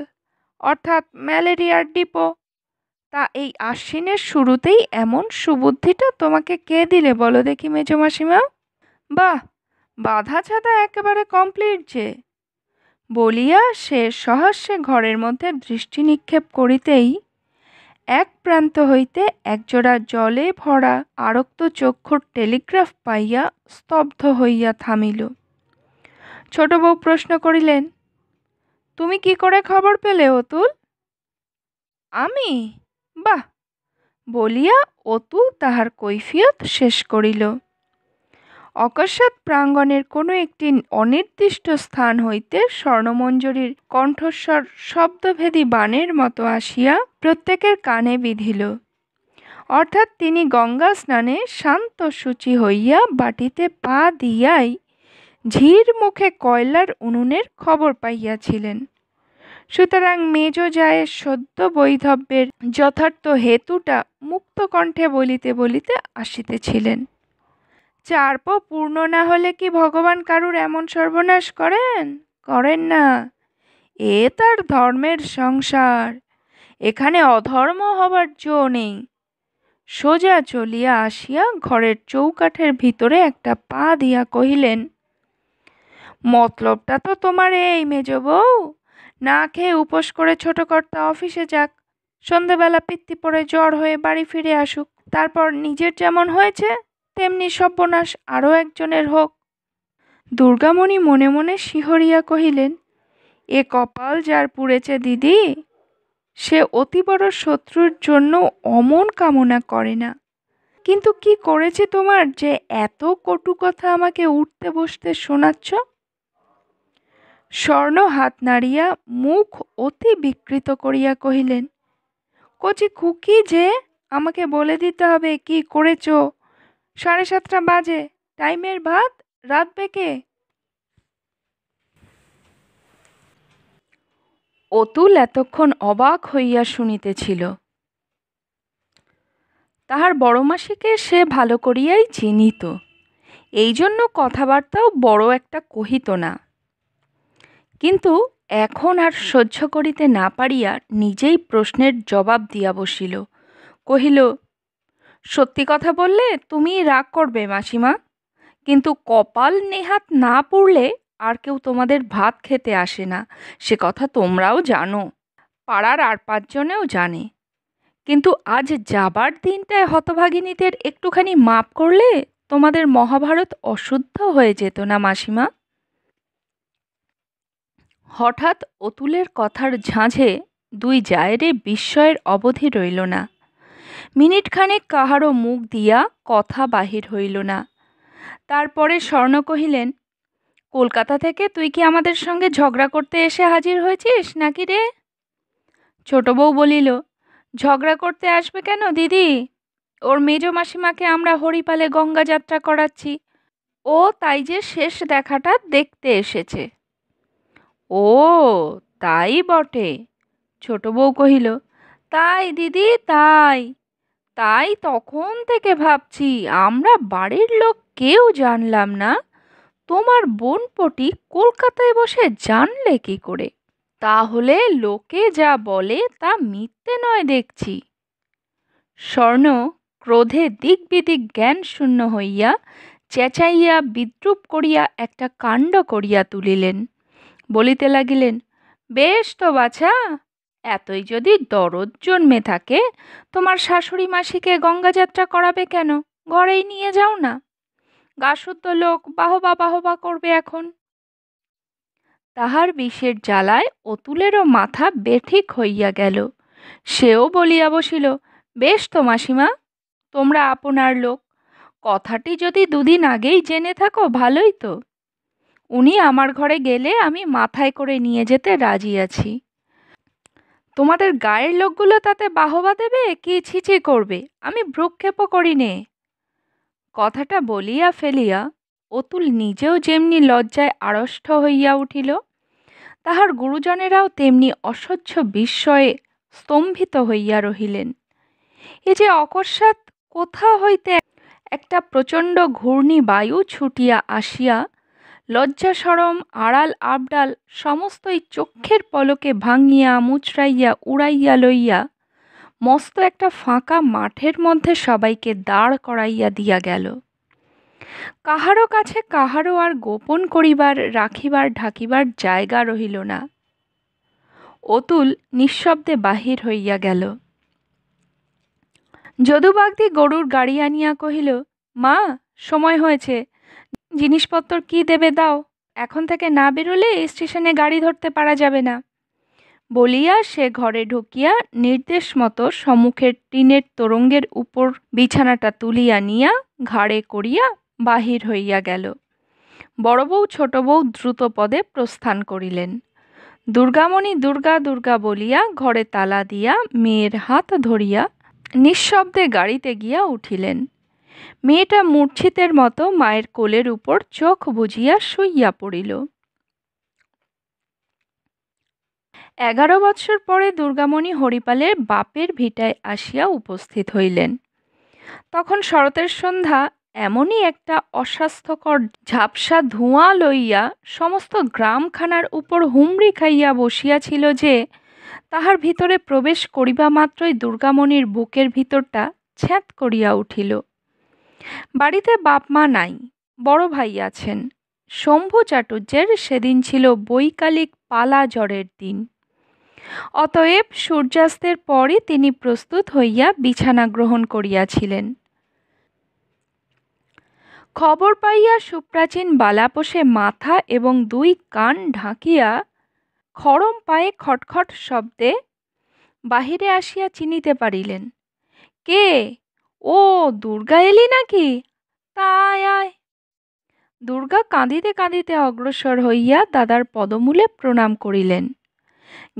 অর্থাৎ ম্যালেরিয়ার ডিপো তা এই আশ্বিনের শুরুতেই এমন সুবুদ্ধিটা তোমাকে কে দিলে বলো দেখি মেজমাসিমা মাসিমা বাহ বাধা ছাদা একেবারে কমপ্লিট যে বলিয়া সে সহস্যে ঘরের মধ্যে দৃষ্টি নিক্ষেপ করিতেই এক প্রান্ত হইতে একজোড়া জলে ভরা আরক্ত চক্ষুর টেলিগ্রাফ পাইয়া স্তব্ধ হইয়া থামিল ছোট বউ প্রশ্ন করিলেন তুমি কি করে খবর পেলে অতুল আমি বাহ বলিয়া অতুল তাহার কৈফিয়ত শেষ করিল অকস্মাৎ প্রাঙ্গণের কোনো একটি অনির্দিষ্ট স্থান হইতে স্বর্ণমঞ্জরীর কণ্ঠস্বর শব্দভেদী বাণের মতো আসিয়া প্রত্যেকের কানে বিধিল অর্থাৎ তিনি গঙ্গা স্নানে শান্ত সূচি হইয়া বাটিতে পা দিয়াই ঝির মুখে কয়লার উনুনের খবর পাইয়াছিলেন সুতরাং মেজ জায়ের সদ্য বৈধব্যের যথার্থ হেতুটা মুক্ত কণ্ঠে বলিতে বলিতে আসিতেছিলেন চারপ পূর্ণ না হলে কি ভগবান কারুর এমন সর্বনাশ করেন করেন না এ তার ধর্মের সংসার এখানে অধর্ম হবার জো নেই সোজা চলিয়া আসিয়া ঘরের চৌকাঠের ভিতরে একটা পা দিয়া কহিলেন মতলবটা তো তোমার এই মেজ বউ না খেয়ে উপোস করে ছোট কর্তা অফিসে যাক সন্ধেবেলা পিত্তি পরে জ্বর হয়ে বাড়ি ফিরে আসুক তারপর নিজের যেমন হয়েছে তেমনি সব্যনাশ আরও একজনের হোক দুর্গামণি মনে মনে শিহরিয়া কহিলেন এ কপাল যার পুড়েছে দিদি সে অতি বড় শত্রুর জন্য অমন কামনা করে না কিন্তু কি করেছে তোমার যে এত কটু কথা আমাকে উঠতে বসতে শোনাচ্ছ স্বর্ণ হাত নাড়িয়া মুখ অতি বিকৃত করিয়া কহিলেন কচি খুকি যে আমাকে বলে দিতে হবে কি করেছ সাড়ে সাতটা বাজে টাইমের ভাত রাত বেঁকে অতুল এতক্ষণ অবাক হইয়া শুনিতেছিল তাহার বড়মাসিকে সে ভালো করিয়াই চিনিত এই জন্য কথাবার্তাও বড় একটা কহিত না কিন্তু এখন আর সহ্য করিতে না পারিয়া নিজেই প্রশ্নের জবাব দিয়া বসিল কহিল সত্যি কথা বললে তুমি রাগ করবে মাসিমা কিন্তু কপাল নেহাত না পড়লে আর কেউ তোমাদের ভাত খেতে আসে না সে কথা তোমরাও জানো পাড়ার আর পাঁচজনেও জানে কিন্তু আজ যাবার দিনটায় হতভাগিনীদের একটুখানি মাপ করলে তোমাদের মহাভারত অশুদ্ধ হয়ে যেত না মাসিমা হঠাৎ অতুলের কথার ঝাঁঝে দুই জায়েরে বিস্ময়ের অবধি রইল না মিনিটখানেক কাহারও মুখ দিয়া কথা বাহির হইল না তারপরে স্বর্ণ কহিলেন কলকাতা থেকে তুই কি আমাদের সঙ্গে ঝগড়া করতে এসে হাজির হয়েছিস নাকি রে ছোট বউ বলিল ঝগড়া করতে আসবে কেন দিদি ওর মেজ মাসিমাকে আমরা হরিপালে গঙ্গা যাত্রা করাচ্ছি ও তাই যে শেষ দেখাটা দেখতে এসেছে ও তাই বটে ছোট বউ কহিল তাই দিদি তাই তাই তখন থেকে ভাবছি আমরা বাড়ির লোক কেউ জানলাম না তোমার বোনপটি কলকাতায় বসে জানলে কি করে তাহলে লোকে যা বলে তা মিথ্যে নয় দেখছি স্বর্ণ ক্রোধে দিকবিদিক জ্ঞান শূন্য হইয়া চেঁচাইয়া বিদ্রুপ করিয়া একটা কাণ্ড করিয়া তুলিলেন বলিতে লাগিলেন বেশ তো বাছা এতই যদি দরদ জন্মে থাকে তোমার শাশুড়ি মাসিকে গঙ্গাযাত্রা করাবে কেন ঘরেই নিয়ে যাও না গাসুদ্ধ লোক বাহবা বাহবা করবে এখন তাহার বিষের জ্বালায় অতুলেরও মাথা বেঠিক হইয়া গেল সেও বলিয়া বসিল বেশ তো মাসিমা তোমরা আপনার লোক কথাটি যদি দুদিন আগেই জেনে থাকো ভালোই তো উনি আমার ঘরে গেলে আমি মাথায় করে নিয়ে যেতে রাজি আছি তোমাদের গায়ের লোকগুলো তাতে বাহবা দেবে কি ছিচি করবে আমি করি নে কথাটা বলিয়া ফেলিয়া অতুল নিজেও যেমনি লজ্জায় আড়ষ্ট হইয়া উঠিল তাহার গুরুজনেরাও তেমনি অসহ্য বিস্ময়ে স্তম্ভিত হইয়া রহিলেন এ যে অকস্মাৎ কোথা হইতে একটা প্রচণ্ড ঘূর্ণি বায়ু ছুটিয়া আসিয়া লজ্জা সরম আড়াল আবডাল সমস্তই চক্ষের পলকে ভাঙিয়া মুচড়াইয়া উড়াইয়া লইয়া মস্ত একটা ফাঁকা মাঠের মধ্যে সবাইকে দাঁড় করাইয়া দিয়া গেল কাহারও কাছে কাহারও আর গোপন করিবার রাখিবার ঢাকিবার জায়গা রহিল না অতুল নিঃশব্দে বাহির হইয়া গেল যদুবাগদি গরুর গাড়ি আনিয়া কহিল মা সময় হয়েছে জিনিসপত্র কি দেবে দাও এখন থেকে না বেরোলে স্টেশনে গাড়ি ধরতে পারা যাবে না বলিয়া সে ঘরে ঢুকিয়া নির্দেশ মতো সম্মুখের টিনের তোরঙ্গের উপর বিছানাটা তুলিয়া নিয়া ঘাড়ে করিয়া বাহির হইয়া গেল বড় বউ ছোট বউ দ্রুত পদে প্রস্থান করিলেন দুর্গামণি দুর্গা দুর্গা বলিয়া ঘরে তালা দিয়া মেয়ের হাত ধরিয়া নিঃশব্দে গাড়িতে গিয়া উঠিলেন মেয়েটা মূর্ছিতের মতো মায়ের কোলের উপর চোখ বুঝিয়া শুইয়া পড়িল এগারো বৎসর পরে দুর্গামণি হরিপালের বাপের ভিটায় আসিয়া উপস্থিত হইলেন তখন শরতের সন্ধ্যা এমনই একটা অস্বাস্থ্যকর ঝাপসা ধোঁয়া লইয়া সমস্ত গ্রামখানার উপর হুমড়ি খাইয়া বসিয়াছিল যে তাহার ভিতরে প্রবেশ করিবা মাত্রই দুর্গামণির বুকের ভিতরটা ছ্যাঁত করিয়া উঠিল বাড়িতে বাপ মা নাই বড় ভাই আছেন শম্ভু চাটুর্যের সেদিন ছিল বৈকালিক পালা জ্বরের দিন অতএব সূর্যাস্তের পরই তিনি প্রস্তুত হইয়া বিছানা গ্রহণ করিয়াছিলেন খবর পাইয়া সুপ্রাচীন বালাপোষে মাথা এবং দুই কান ঢাকিয়া খরম পায়ে খটখট শব্দে বাহিরে আসিয়া চিনিতে পারিলেন কে ও দুর্গা এলি নাকি তাই আয় দুর্গা কাঁদিতে কাঁদিতে অগ্রসর হইয়া দাদার পদমূলে প্রণাম করিলেন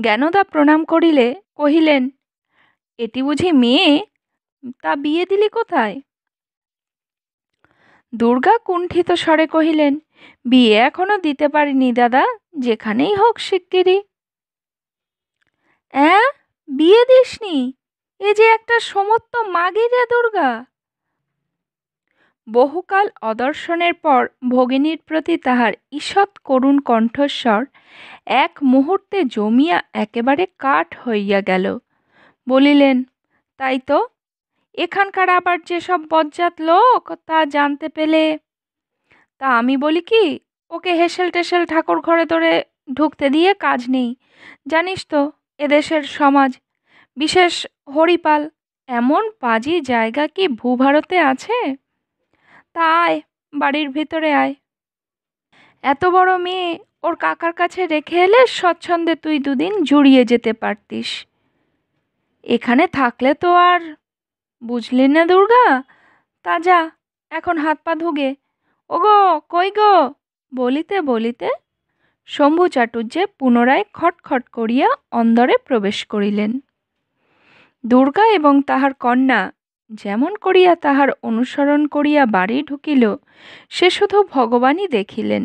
জ্ঞানদা প্রণাম করিলে কহিলেন এটি বুঝি মেয়ে তা বিয়ে দিলি কোথায় দুর্গা কুণ্ঠিত স্বরে কহিলেন বিয়ে এখনো দিতে পারিনি দাদা যেখানেই হোক শিগগিরি অ্যাঁ বিয়ে দিসনি এ যে একটা সমত্ব মাগিরে দুর্গা বহুকাল অদর্শনের পর ভগিনীর প্রতি তাহার ঈষৎ করুণ কণ্ঠস্বর এক মুহূর্তে জমিয়া একেবারে কাঠ হইয়া গেল বলিলেন তাই তো এখানকার আবার যেসব বজ্জাত লোক তা জানতে পেলে তা আমি বলি কি ওকে হেসেল টেসেল ঠাকুর ঘরে ধরে ঢুকতে দিয়ে কাজ নেই জানিস তো এদেশের সমাজ বিশেষ হরিপাল এমন পাজি জায়গা কি ভূভারতে আছে তা আয় বাড়ির ভিতরে আয় এত বড় মেয়ে ওর কাকার কাছে রেখে এলে স্বচ্ছন্দে তুই দুদিন জুড়িয়ে যেতে পারতিস এখানে থাকলে তো আর বুঝলি না দুর্গা তা যা এখন হাত পা ধুগে ওগো কই গো বলিতে বলিতে শম্ভু চাটুর্যে পুনরায় খটখট করিয়া অন্দরে প্রবেশ করিলেন দুর্গা এবং তাহার কন্যা যেমন করিয়া তাহার অনুসরণ করিয়া বাড়ি ঢুকিল সে শুধু ভগবানই দেখিলেন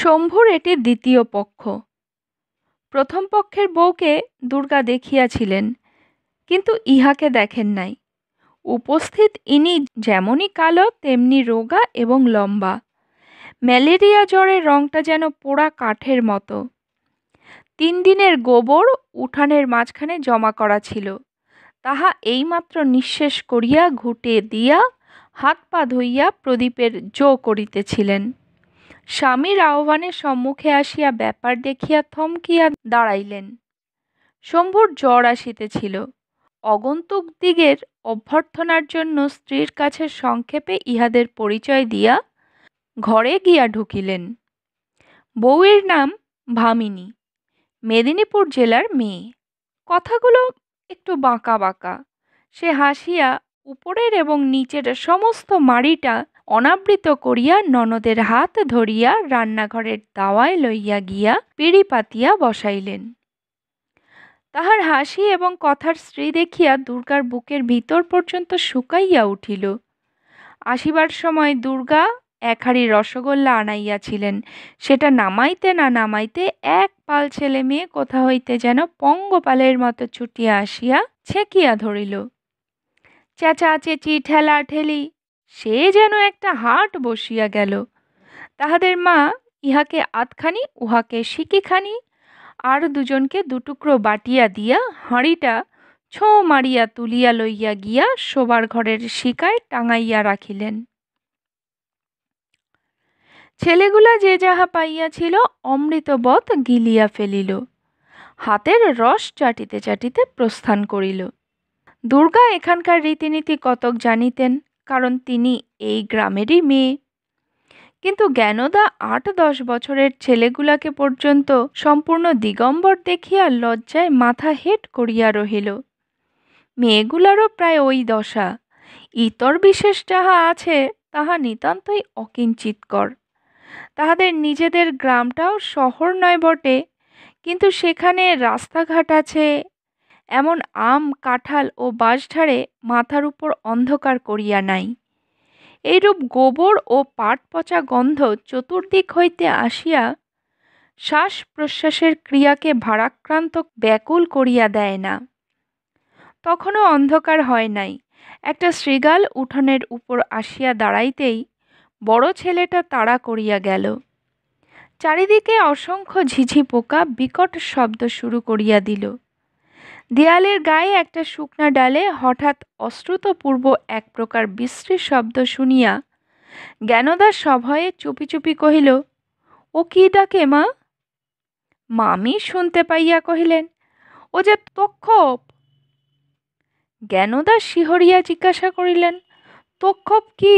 শম্ভুর এটি দ্বিতীয় পক্ষ প্রথম পক্ষের বউকে দুর্গা দেখিয়াছিলেন কিন্তু ইহাকে দেখেন নাই উপস্থিত ইনি যেমনই কালো তেমনি রোগা এবং লম্বা ম্যালেরিয়া জ্বরের রংটা যেন পোড়া কাঠের মতো তিন দিনের গোবর উঠানের মাঝখানে জমা করা ছিল তাহা এইমাত্র নিঃশেষ করিয়া ঘুটে দিয়া হাত পা ধইয়া প্রদীপের জো করিতেছিলেন স্বামীর আহ্বানে সম্মুখে আসিয়া ব্যাপার দেখিয়া থমকিয়া দাঁড়াইলেন শম্ভুর জ্বর আসিতেছিল অগন্তুক দিগের অভ্যর্থনার জন্য স্ত্রীর কাছে সংক্ষেপে ইহাদের পরিচয় দিয়া ঘরে গিয়া ঢুকিলেন বউয়ের নাম ভামিনী মেদিনীপুর জেলার মেয়ে কথাগুলো একটু বাঁকা বাঁকা সে হাসিয়া উপরের এবং নিচের সমস্ত মাড়িটা অনাবৃত করিয়া ননদের হাত ধরিয়া রান্নাঘরের দাওয়ায় লইয়া গিয়া পিড়ি পাতিয়া বসাইলেন তাহার হাসি এবং কথার স্ত্রী দেখিয়া দুর্গার বুকের ভিতর পর্যন্ত শুকাইয়া উঠিল আসিবার সময় দুর্গা এক হাড়ি রসগোল্লা আনাইয়াছিলেন সেটা নামাইতে না নামাইতে এক পাল ছেলে মেয়ে কোথা হইতে যেন পঙ্গপালের মতো ছুটিয়া আসিয়া ছেঁকিয়া ধরিল চেঁচা চেঁচি ঠেলা ঠেলি সে যেন একটা হাট বসিয়া গেল তাহাদের মা ইহাকে আতখানি উহাকে শিকিখানি আর দুজনকে দুটুকরো বাটিয়া দিয়া হাঁড়িটা ছো মারিয়া তুলিয়া লইয়া গিয়া শোবার ঘরের শিকায় টাঙাইয়া রাখিলেন ছেলেগুলা যে যাহা পাইয়াছিল অমৃতবৎ গিলিয়া ফেলিল হাতের রস চাটিতে চাটিতে প্রস্থান করিল দুর্গা এখানকার রীতিনীতি কতক জানিতেন কারণ তিনি এই গ্রামেরই মেয়ে কিন্তু জ্ঞানদা আট দশ বছরের ছেলেগুলাকে পর্যন্ত সম্পূর্ণ দিগম্বর দেখিয়া লজ্জায় মাথা হেট করিয়া রহিল মেয়েগুলারও প্রায় ওই দশা ইতর বিশেষ যাহা আছে তাহা নিতান্তই অকিঞ্চিতকর তাহাদের নিজেদের গ্রামটাও শহর নয় বটে কিন্তু সেখানে রাস্তাঘাট আছে এমন আম কাঁঠাল ও বাঁশঝাড়ে মাথার উপর অন্ধকার করিয়া নাই এইরূপ গোবর ও পাট পচা গন্ধ চতুর্দিক হইতে আসিয়া শ্বাস প্রশ্বাসের ক্রিয়াকে ভারাক্রান্ত ব্যাকুল করিয়া দেয় না তখনও অন্ধকার হয় নাই একটা শৃগাল উঠোনের উপর আসিয়া দাঁড়াইতেই বড় ছেলেটা তাড়া করিয়া গেল চারিদিকে অসংখ্য ঝিঝি পোকা বিকট শব্দ শুরু করিয়া দিল দেয়ালের গায়ে একটা শুকনা ডালে হঠাৎ অশ্রুতপূর্ব এক প্রকার বিশ্রী শব্দ শুনিয়া জ্ঞানদাস সভয়ে চুপি চুপি কহিল ও কি ডাকে মা মামি শুনতে পাইয়া কহিলেন ও যে তক্ষপ জ্ঞানদাস শিহরিয়া জিজ্ঞাসা করিলেন তক্ষপ কি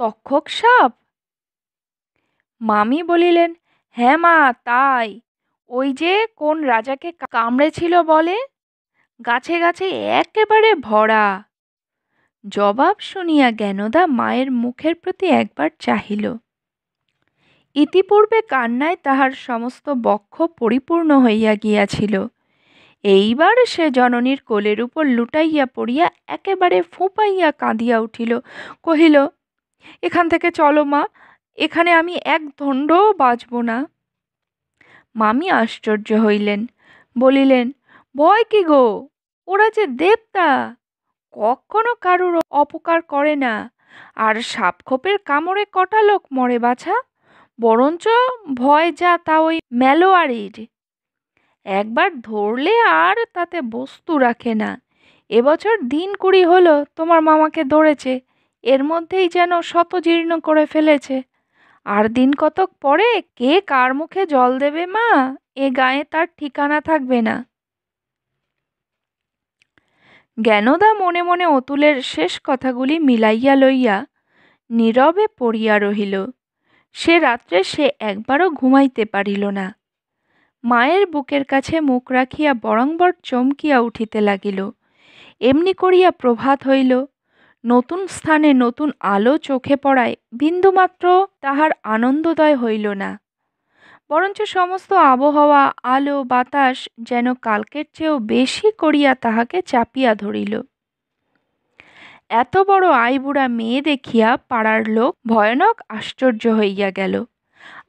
তক্ষক সাপ মামি বলিলেন হ্যাঁ মা তাই ওই যে কোন রাজাকে কামড়েছিল বলে গাছে গাছে একেবারে ভরা জবাব শুনিয়া জ্ঞানদা মায়ের মুখের প্রতি একবার চাহিল ইতিপূর্বে কান্নায় তাহার সমস্ত বক্ষ পরিপূর্ণ হইয়া গিয়াছিল এইবার সে জননীর কোলের উপর লুটাইয়া পড়িয়া একেবারে ফুঁপাইয়া কাঁদিয়া উঠিল কহিল এখান থেকে চলো মা এখানে আমি এক ধণ্ডও বাঁচব না মামি আশ্চর্য হইলেন বলিলেন ভয় কি গো ওরা যে দেবতা কখনো কারুর অপকার করে না আর সাপখোপের কামড়ে কটা লোক মরে বাছা বরঞ্চ ভয় যা তা ওই মেলোয়ারির একবার ধরলে আর তাতে বস্তু রাখে না এবছর দিন কুড়ি হলো তোমার মামাকে ধরেছে এর মধ্যেই যেন শতজীর্ণ করে ফেলেছে আর দিন কতক পরে কে কার মুখে জল দেবে মা এ গায়ে তার ঠিকানা থাকবে না জ্ঞানদা মনে মনে অতুলের শেষ কথাগুলি মিলাইয়া লইয়া নীরবে পড়িয়া রহিল সে রাত্রে সে একবারও ঘুমাইতে পারিল না মায়ের বুকের কাছে মুখ রাখিয়া বরংবর চমকিয়া উঠিতে লাগিল এমনি করিয়া প্রভাত হইল নতুন স্থানে নতুন আলো চোখে পড়ায় বিন্দুমাত্র তাহার আনন্দদয় হইল না বরঞ্চ সমস্ত আবহাওয়া আলো বাতাস যেন কালকের চেয়েও বেশি করিয়া তাহাকে চাপিয়া ধরিল এত বড় আইবুড়া মেয়ে দেখিয়া পাড়ার লোক ভয়ানক আশ্চর্য হইয়া গেল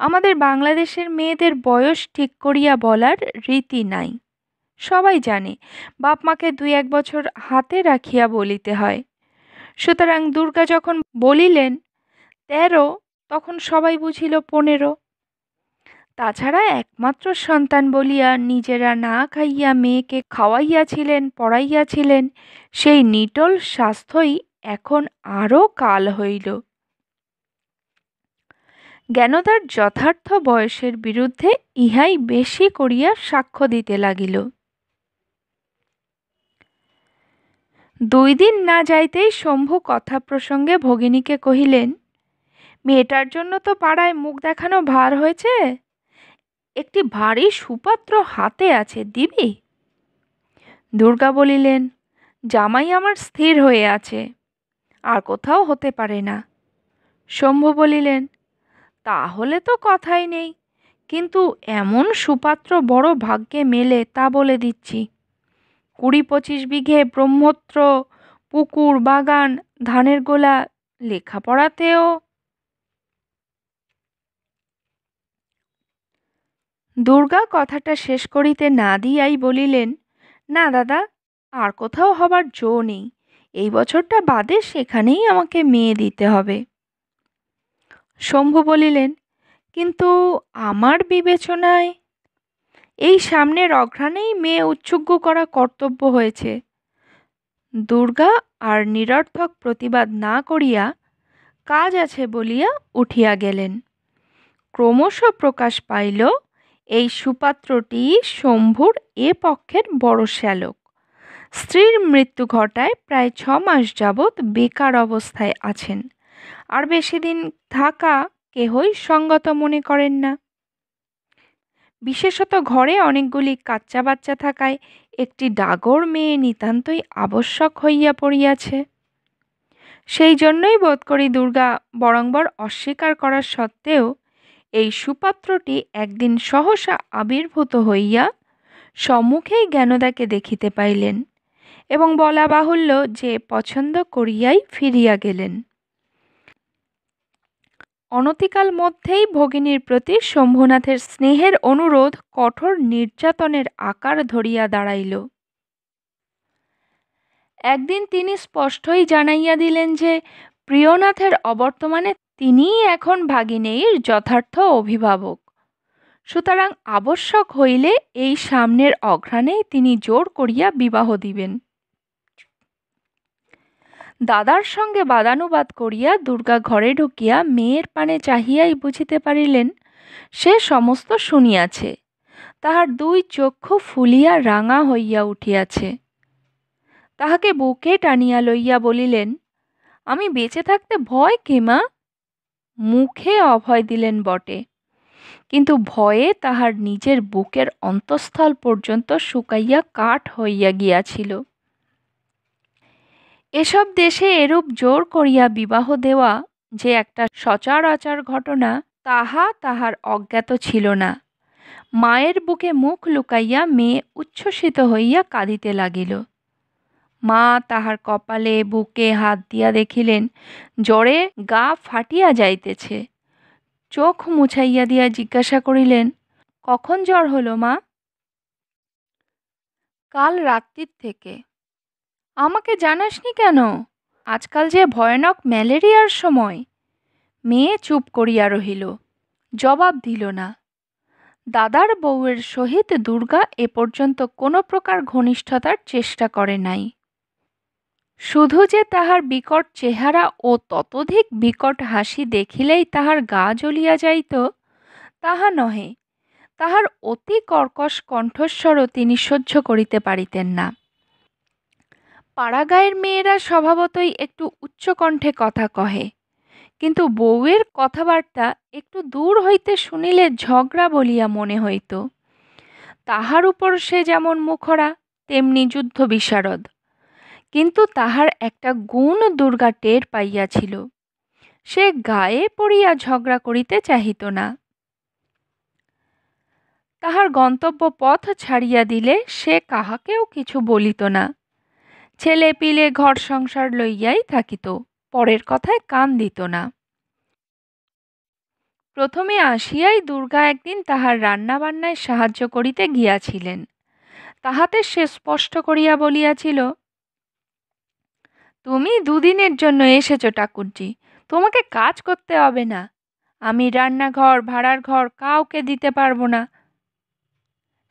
আমাদের বাংলাদেশের মেয়েদের বয়স ঠিক করিয়া বলার রীতি নাই সবাই জানে বাপ মাকে দুই এক বছর হাতে রাখিয়া বলিতে হয় সুতরাং দুর্গা যখন বলিলেন তেরো তখন সবাই বুঝিল পনেরো তাছাড়া একমাত্র সন্তান বলিয়া নিজেরা না খাইয়া মেয়েকে খাওয়াইয়াছিলেন পড়াইয়াছিলেন সেই নিটল স্বাস্থ্যই এখন আরও কাল হইল জ্ঞানদার যথার্থ বয়সের বিরুদ্ধে ইহাই বেশি করিয়া সাক্ষ্য দিতে লাগিল দুই দিন না যাইতেই শম্ভু কথা প্রসঙ্গে ভগিনীকে কহিলেন মেয়েটার জন্য তো পাড়ায় মুখ দেখানো ভার হয়েছে একটি ভারী সুপাত্র হাতে আছে দিবি দুর্গা বলিলেন জামাই আমার স্থির হয়ে আছে আর কোথাও হতে পারে না শম্ভু বলিলেন তাহলে তো কথাই নেই কিন্তু এমন সুপাত্র বড় ভাগ্যে মেলে তা বলে দিচ্ছি কুড়ি পঁচিশ বিঘে ব্রহ্মত্র পুকুর বাগান ধানের গোলা লেখাপড়াতেও দুর্গা কথাটা শেষ করিতে না দিয়াই বলিলেন না দাদা আর কোথাও হবার জো নেই এই বছরটা বাদে সেখানেই আমাকে মেয়ে দিতে হবে শম্ভু বলিলেন কিন্তু আমার বিবেচনায় এই সামনের অঘ্রাণেই মেয়ে উচ্ছুগ্য করা কর্তব্য হয়েছে দুর্গা আর নিরর্থক প্রতিবাদ না করিয়া কাজ আছে বলিয়া উঠিয়া গেলেন ক্রমশ প্রকাশ পাইল এই সুপাত্রটি শম্ভুর এ পক্ষের বড় শ্যালক স্ত্রীর মৃত্যু ঘটায় প্রায় ছ মাস যাবৎ বেকার অবস্থায় আছেন আর বেশি দিন থাকা কেহই সঙ্গত মনে করেন না বিশেষত ঘরে অনেকগুলি কাচ্চা বাচ্চা থাকায় একটি ডাগর মেয়ে নিতান্তই আবশ্যক হইয়া পড়িয়াছে সেই জন্যই বোধ করি দুর্গা বরংবর অস্বীকার করার সত্ত্বেও এই সুপাত্রটি একদিন সহসা আবির্ভূত হইয়া সম্মুখেই জ্ঞানদাকে দেখিতে পাইলেন এবং বলা বাহুল্য যে পছন্দ করিয়াই ফিরিয়া গেলেন অনতিকাল মধ্যেই ভগিনীর প্রতি শম্ভুনাথের স্নেহের অনুরোধ কঠোর নির্যাতনের আকার ধরিয়া দাঁড়াইল একদিন তিনি স্পষ্টই জানাইয়া দিলেন যে প্রিয়নাথের অবর্তমানে তিনিই এখন ভাগিনীর যথার্থ অভিভাবক সুতরাং আবশ্যক হইলে এই সামনের অঘ্রাণেই তিনি জোর করিয়া বিবাহ দিবেন দাদার সঙ্গে বাদানুবাদ করিয়া দুর্গা ঘরে ঢুকিয়া মেয়ের পানে চাহিয়াই বুঝিতে পারিলেন সে সমস্ত শুনিয়াছে তাহার দুই চক্ষু ফুলিয়া রাঙা হইয়া উঠিয়াছে তাহাকে বুকে টানিয়া লইয়া বলিলেন আমি বেঁচে থাকতে ভয় কে মা মুখে অভয় দিলেন বটে কিন্তু ভয়ে তাহার নিজের বুকের অন্তঃস্থল পর্যন্ত শুকাইয়া কাঠ হইয়া গিয়াছিল এসব দেশে এরূপ জোর করিয়া বিবাহ দেওয়া যে একটা সচরাচর ঘটনা তাহা তাহার অজ্ঞাত ছিল না মায়ের বুকে মুখ লুকাইয়া মেয়ে উচ্ছ্বসিত হইয়া কাঁদিতে লাগিল মা তাহার কপালে বুকে হাত দিয়া দেখিলেন জ্বরে গা ফাটিয়া যাইতেছে চোখ মুছাইয়া দিয়া জিজ্ঞাসা করিলেন কখন জ্বর হলো মা কাল রাত্রির থেকে আমাকে জানাসনি কেন আজকাল যে ভয়ানক ম্যালেরিয়ার সময় মেয়ে চুপ করিয়া রহিল জবাব দিল না দাদার বউয়ের সহিত দুর্গা এ পর্যন্ত কোনো প্রকার ঘনিষ্ঠতার চেষ্টা করে নাই শুধু যে তাহার বিকট চেহারা ও ততোধিক বিকট হাসি দেখিলেই তাহার গা জ্বলিয়া যাইত তাহা নহে তাহার অতি কর্কশ কণ্ঠস্বরও তিনি সহ্য করিতে পারিতেন না পাড়াগাঁয়ের মেয়েরা স্বভাবতই একটু উচ্চকণ্ঠে কথা কহে কিন্তু বউয়ের কথাবার্তা একটু দূর হইতে শুনিলে ঝগড়া বলিয়া মনে হইত তাহার উপর সে যেমন মুখরা তেমনি যুদ্ধ বিশারদ কিন্তু তাহার একটা গুণ দুর্গা টের পাইয়াছিল সে গায়ে পড়িয়া ঝগড়া করিতে চাহিত না তাহার গন্তব্য পথ ছাড়িয়া দিলে সে কাহাকেও কিছু বলিত না ছেলে পিলে ঘর সংসার লইয়াই থাকিত পরের কথায় কান দিত না প্রথমে আসিয়াই দুর্গা একদিন তাহার রান্নাবান্নায় সাহায্য করিতে গিয়াছিলেন তাহাতে সে স্পষ্ট করিয়া বলিয়াছিল তুমি দুদিনের জন্য এসেছ ঠাকুরজি তোমাকে কাজ করতে হবে না আমি রান্নাঘর ভাড়ার ঘর কাউকে দিতে পারবো না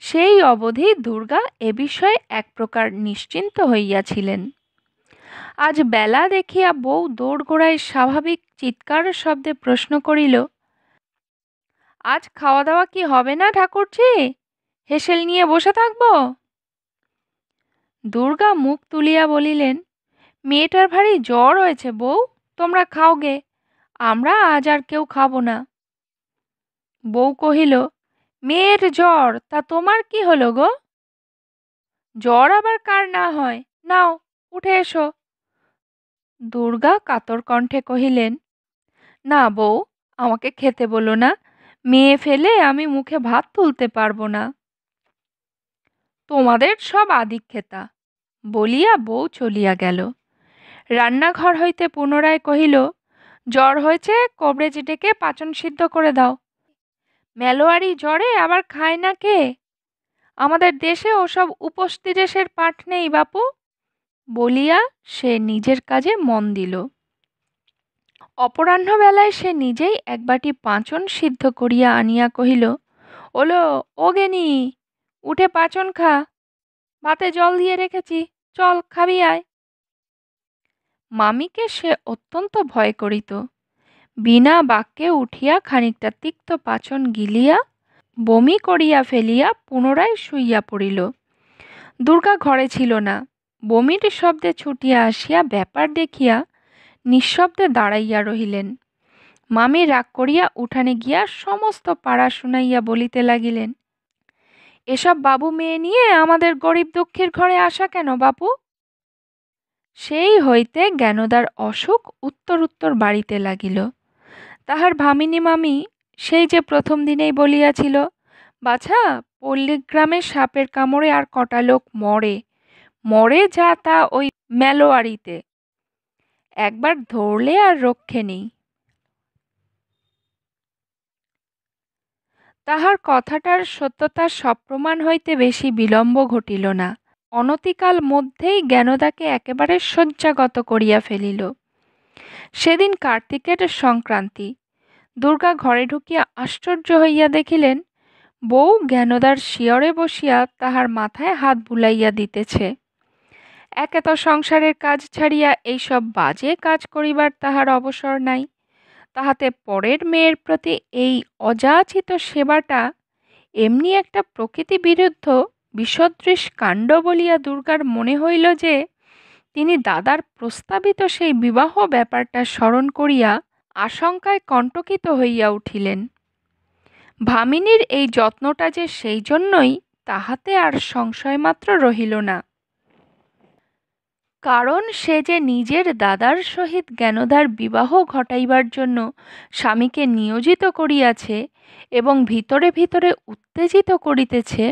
সেই অবধি দুর্গা এ বিষয়ে এক প্রকার নিশ্চিন্ত হইয়াছিলেন আজ বেলা দেখিয়া বউ দোড়গোড়ায় স্বাভাবিক চিৎকার শব্দে প্রশ্ন করিল আজ খাওয়া দাওয়া কি হবে না ঠাকুরজি হেসেল নিয়ে বসে থাকব দুর্গা মুখ তুলিয়া বলিলেন মেয়েটার ভারী জ্বর হয়েছে বউ তোমরা খাওগে আমরা আজ আর কেউ খাবো না বউ কহিল মেয়ের জ্বর তা তোমার কি হলো গো জ্বর আবার কার না হয় নাও উঠে এসো দুর্গা কাতর কণ্ঠে কহিলেন না বউ আমাকে খেতে বলো না মেয়ে ফেলে আমি মুখে ভাত তুলতে পারবো না তোমাদের সব আদিক খেতা বলিয়া বউ চলিয়া গেল রান্নাঘর হইতে পুনরায় কহিল জ্বর হয়েছে কবরেজ ডেকে পাচন সিদ্ধ করে দাও মেলোয়ারি জ্বরে আবার খায় না কে আমাদের দেশে ওসব উপস্তিরেশের পাঠ নেই বাপু বলিয়া সে নিজের কাজে মন দিল অপরাহ্নবেলায় সে নিজেই একবাটি পাঁচন সিদ্ধ করিয়া আনিয়া কহিল ওলো ও গেনি উঠে পাঁচন খা ভাতে জল দিয়ে রেখেছি চল খাবি আয় মামিকে সে অত্যন্ত ভয় করিত বিনা বাক্যে উঠিয়া খানিকটা তিক্ত পাচন গিলিয়া বমি করিয়া ফেলিয়া পুনরায় শুইয়া পড়িল দুর্গা ঘরে ছিল না বমির শব্দে ছুটিয়া আসিয়া ব্যাপার দেখিয়া নিঃশব্দে দাঁড়াইয়া রহিলেন মামি রাগ করিয়া উঠানে গিয়া সমস্ত পাড়া শুনাইয়া বলিতে লাগিলেন এসব বাবু মেয়ে নিয়ে আমাদের গরিব দুঃখের ঘরে আসা কেন বাপু সেই হইতে জ্ঞানদার অসুখ উত্তর উত্তর বাড়িতে লাগিল তাহার ভামিনী মামি সেই যে প্রথম দিনেই বলিয়াছিল বাছা পল্লীগ্রামের সাপের কামড়ে আর কটা লোক মরে মরে যা তা ওই মেলোয়ারিতে একবার ধরলে আর রক্ষে নেই তাহার কথাটার সত্যতার সপ্রমাণ হইতে বেশি বিলম্ব ঘটিল না অনতিকাল মধ্যেই জ্ঞানদাকে একেবারে শয্যাগত করিয়া ফেলিল সেদিন কার্তিকের সংক্রান্তি দুর্গা ঘরে ঢুকিয়া আশ্চর্য হইয়া দেখিলেন বউ জ্ঞানদার শিয়রে বসিয়া তাহার মাথায় হাত বুলাইয়া দিতেছে এক এত সংসারের কাজ ছাড়িয়া এইসব বাজে কাজ করিবার তাহার অবসর নাই তাহাতে পরের মেয়ের প্রতি এই অযাচিত সেবাটা এমনি একটা প্রকৃতি বিরুদ্ধ বিসদৃশ কাণ্ড বলিয়া দুর্গার মনে হইল যে তিনি দাদার প্রস্তাবিত সেই বিবাহ ব্যাপারটা স্মরণ করিয়া আশঙ্কায় কণ্টকিত হইয়া উঠিলেন ভামিনীর এই যত্নটা যে সেই জন্যই তাহাতে আর সংশয় মাত্র রহিল না কারণ সে যে নিজের দাদার সহিত জ্ঞানদার বিবাহ ঘটাইবার জন্য স্বামীকে নিয়োজিত করিয়াছে এবং ভিতরে ভিতরে উত্তেজিত করিতেছে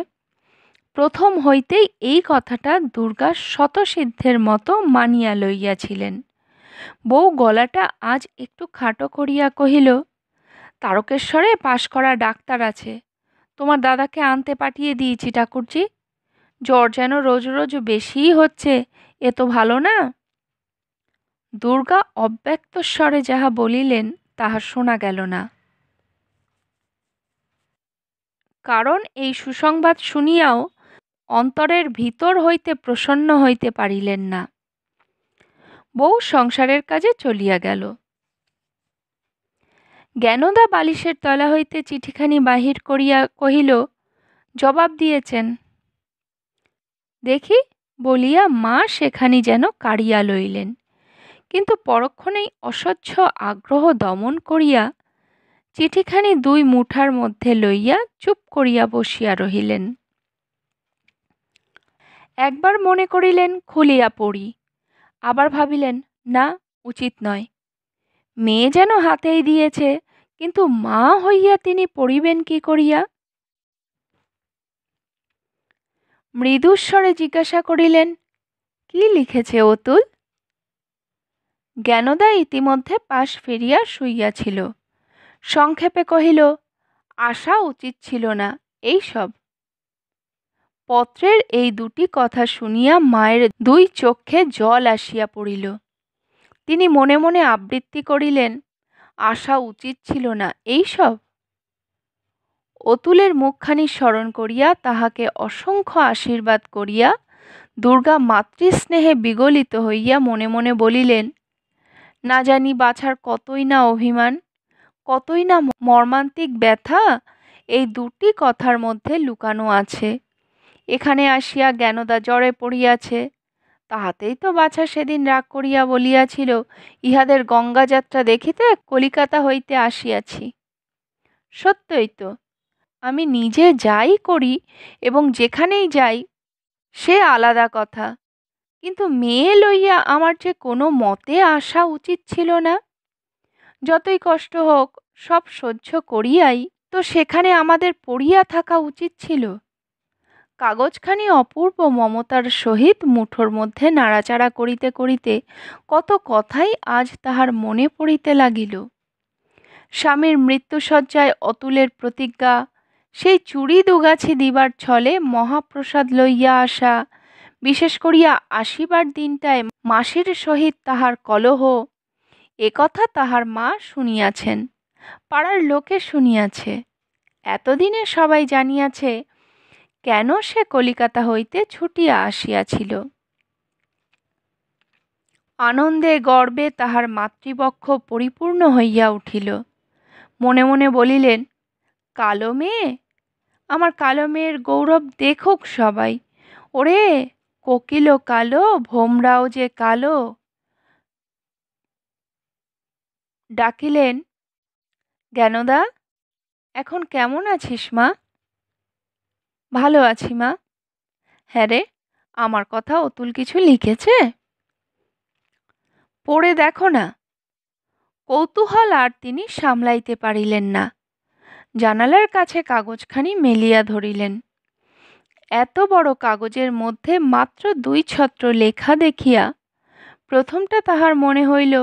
প্রথম হইতেই এই কথাটা দুর্গা শতসিদ্ধের মতো মানিয়া লইয়াছিলেন বউ গলাটা আজ একটু খাটো করিয়া কহিল তারকেশ্বরে পাশ করা ডাক্তার আছে তোমার দাদাকে আনতে পাঠিয়ে দিয়েছি ঠাকুরজি জ্বর যেন রোজ রোজ বেশিই হচ্ছে এ তো ভালো না দুর্গা অব্যক্ত স্বরে যাহা বলিলেন তাহা শোনা গেল না কারণ এই সুসংবাদ শুনিয়াও অন্তরের ভিতর হইতে প্রসন্ন হইতে পারিলেন না বউ সংসারের কাজে চলিয়া গেল জ্ঞানদা বালিশের তলা হইতে চিঠিখানি বাহির করিয়া কহিল জবাব দিয়েছেন দেখি বলিয়া মা সেখানি যেন কাড়িয়া লইলেন কিন্তু পরক্ষণেই অস্বচ্ছ আগ্রহ দমন করিয়া চিঠিখানি দুই মুঠার মধ্যে লইয়া চুপ করিয়া বসিয়া রহিলেন একবার মনে করিলেন খুলিয়া পড়ি আবার ভাবিলেন না উচিত নয় মেয়ে যেন হাতেই দিয়েছে কিন্তু মা হইয়া তিনি পড়িবেন কি করিয়া মৃদুস্বরে জিজ্ঞাসা করিলেন কি লিখেছে অতুল জ্ঞানদা ইতিমধ্যে পাশ ফিরিয়া শুইয়াছিল সংক্ষেপে কহিল আশা উচিত ছিল না এই সব পত্রের এই দুটি কথা শুনিয়া মায়ের দুই চক্ষে জল আসিয়া পড়িল তিনি মনে মনে আবৃত্তি করিলেন আসা উচিত ছিল না এইসব অতুলের মুখখানি স্মরণ করিয়া তাহাকে অসংখ্য আশীর্বাদ করিয়া দুর্গা মাতৃস্নেহে বিগলিত হইয়া মনে মনে বলিলেন না জানি বাছার কতই না অভিমান কতই না মর্মান্তিক ব্যথা এই দুটি কথার মধ্যে লুকানো আছে এখানে আসিয়া জ্ঞানদা জ্বরে পড়িয়াছে তাহাতেই তো বাছা সেদিন রাগ করিয়া বলিয়াছিল ইহাদের গঙ্গাযাত্রা দেখিতে কলিকাতা হইতে আসিয়াছি সত্যই তো আমি নিজে যাই করি এবং যেখানেই যাই সে আলাদা কথা কিন্তু মেয়ে লইয়া আমার যে কোনো মতে আসা উচিত ছিল না যতই কষ্ট হোক সব সহ্য করিয়াই তো সেখানে আমাদের পড়িয়া থাকা উচিত ছিল কাগজখানি অপূর্ব মমতার সহিত মুঠোর মধ্যে নাড়াচাড়া করিতে করিতে কত কথাই আজ তাহার মনে পড়িতে লাগিল স্বামীর মৃত্যুসজ্জায় অতুলের প্রতিজ্ঞা সেই চুরি দুগাছি দিবার ছলে মহাপ্রসাদ লইয়া আসা বিশেষ করিয়া আসিবার দিনটায় মাসির সহিত তাহার কলহ এ কথা তাহার মা শুনিয়াছেন পাড়ার লোকে শুনিয়াছে এতদিনে সবাই জানিয়াছে কেন সে কলিকাতা হইতে ছুটিয়া আসিয়াছিল আনন্দে গর্বে তাহার মাতৃপক্ষ পরিপূর্ণ হইয়া উঠিল মনে মনে বলিলেন কালো মেয়ে আমার কালো মেয়ের গৌরব দেখুক সবাই ওরে কোকিল কালো ভোমরাও যে কালো ডাকিলেন জ্ঞানদা এখন কেমন আছিস মা ভালো আছি মা হ্যাঁ রে আমার কথা অতুল কিছু লিখেছে পড়ে দেখো না কৌতূহল আর তিনি সামলাইতে পারিলেন না জানালার কাছে কাগজখানি মেলিয়া ধরিলেন এত বড় কাগজের মধ্যে মাত্র দুই ছত্র লেখা দেখিয়া প্রথমটা তাহার মনে হইল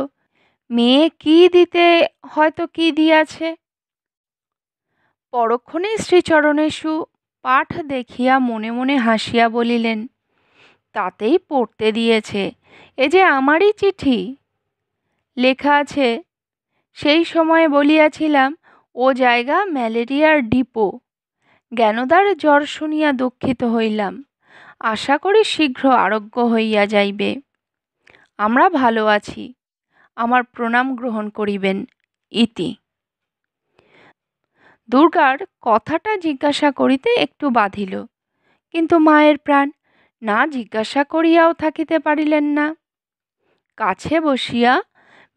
মেয়ে কি দিতে হয়তো কি দিয়াছে পরক্ষণেই শ্রীচরণেশু পাঠ দেখিয়া মনে মনে হাসিয়া বলিলেন তাতেই পড়তে দিয়েছে এ যে আমারই চিঠি লেখা আছে সেই সময় বলিয়াছিলাম ও জায়গা ম্যালেরিয়ার ডিপো জ্ঞানদার জ্বর শুনিয়া দুঃখিত হইলাম আশা করি শীঘ্র আরোগ্য হইয়া যাইবে আমরা ভালো আছি আমার প্রণাম গ্রহণ করিবেন ইতি দুর্গার কথাটা জিজ্ঞাসা করিতে একটু বাধিল কিন্তু মায়ের প্রাণ না জিজ্ঞাসা করিয়াও থাকিতে পারিলেন না কাছে বসিয়া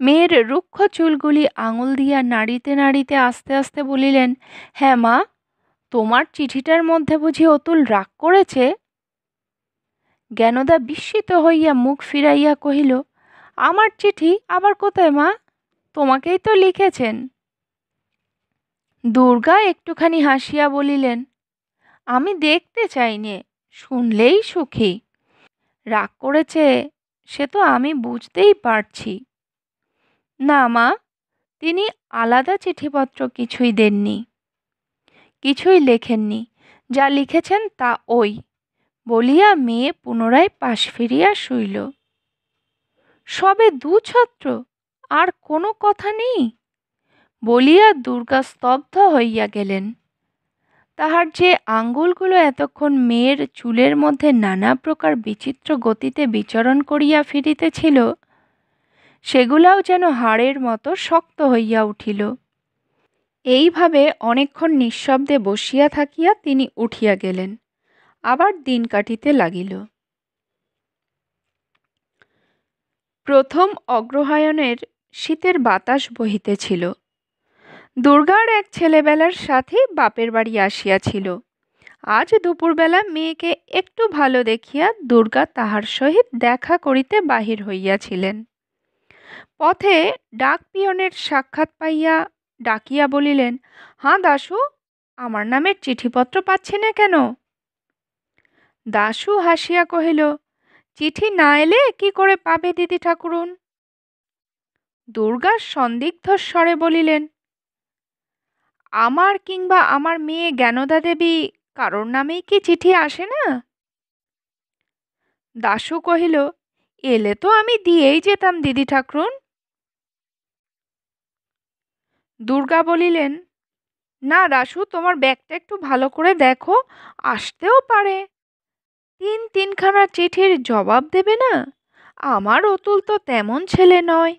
মেয়ের রুক্ষ চুলগুলি আঙুল দিয়া নাড়িতে নাড়িতে আস্তে আস্তে বলিলেন হ্যাঁ মা তোমার চিঠিটার মধ্যে বুঝি অতুল রাগ করেছে জ্ঞানদা বিস্মিত হইয়া মুখ ফিরাইয়া কহিল আমার চিঠি আবার কোথায় মা তোমাকেই তো লিখেছেন দুর্গা একটুখানি হাসিয়া বলিলেন আমি দেখতে নে শুনলেই সুখী রাগ করেছে সে তো আমি বুঝতেই পারছি না মা তিনি আলাদা চিঠিপত্র কিছুই দেননি কিছুই লেখেননি যা লিখেছেন তা ওই বলিয়া মেয়ে পুনরায় পাশ ফিরিয়া শুইল সবে দু ছত্র আর কোনো কথা নেই বলিয়া দুর্গা স্তব্ধ হইয়া গেলেন তাহার যে আঙ্গুলগুলো এতক্ষণ মেয়ের চুলের মধ্যে নানা প্রকার বিচিত্র গতিতে বিচরণ করিয়া ফিরিতেছিল সেগুলাও যেন হাড়ের মতো শক্ত হইয়া উঠিল এইভাবে অনেকক্ষণ নিঃশব্দে বসিয়া থাকিয়া তিনি উঠিয়া গেলেন আবার দিন কাটিতে লাগিল প্রথম অগ্রহায়ণের শীতের বাতাস বহিতেছিল দুর্গার এক ছেলেবেলার সাথে বাপের বাড়ি আসিয়াছিল আজ দুপুরবেলা মেয়েকে একটু ভালো দেখিয়া দুর্গা তাহার সহিত দেখা করিতে বাহির হইয়াছিলেন পথে ডাক পিয়নের সাক্ষাৎ পাইয়া ডাকিয়া বলিলেন হাঁ দাশু আমার নামের চিঠিপত্র পাচ্ছি না কেন দাশু হাসিয়া কহিল চিঠি না এলে কি করে পাবে দিদি ঠাকুরুন দুর্গা সন্দিগ্ধ স্বরে বলিলেন আমার কিংবা আমার মেয়ে জ্ঞানদা দেবী কারোর নামেই কি চিঠি আসে না দাশু কহিল এলে তো আমি দিয়েই যেতাম দিদি ঠাকরুন দুর্গা বলিলেন না দাশু তোমার ব্যাগটা একটু ভালো করে দেখো আসতেও পারে তিন তিনখানা চিঠির জবাব দেবে না আমার অতুল তো তেমন ছেলে নয়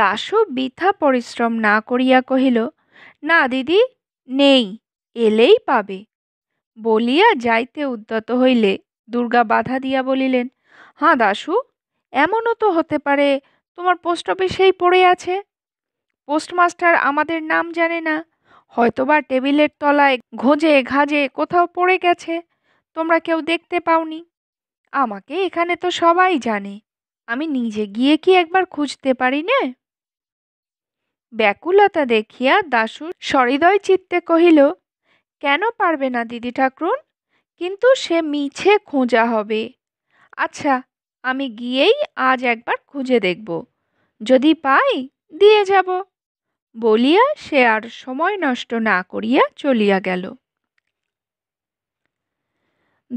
দাশু বৃথা পরিশ্রম না করিয়া কহিল না দিদি নেই এলেই পাবে বলিয়া যাইতে উদ্যত হইলে দুর্গা বাধা দিয়া বলিলেন হাঁ দাশু এমনও তো হতে পারে তোমার পোস্ট অফিসেই পড়ে আছে পোস্টমাস্টার আমাদের নাম জানে না হয়তোবা টেবিলের তলায় ঘোজে ঘাজে কোথাও পড়ে গেছে তোমরা কেউ দেখতে পাওনি আমাকে এখানে তো সবাই জানে আমি নিজে গিয়ে কি একবার খুঁজতে পারি না ব্যাকুলতা দেখিয়া দাশু সহৃদয় চিত্তে কহিল কেন পারবে না দিদি ঠাকরুন কিন্তু সে মিছে খোঁজা হবে আচ্ছা আমি গিয়েই আজ একবার খুঁজে দেখব যদি পাই দিয়ে যাব বলিয়া সে আর সময় নষ্ট না করিয়া চলিয়া গেল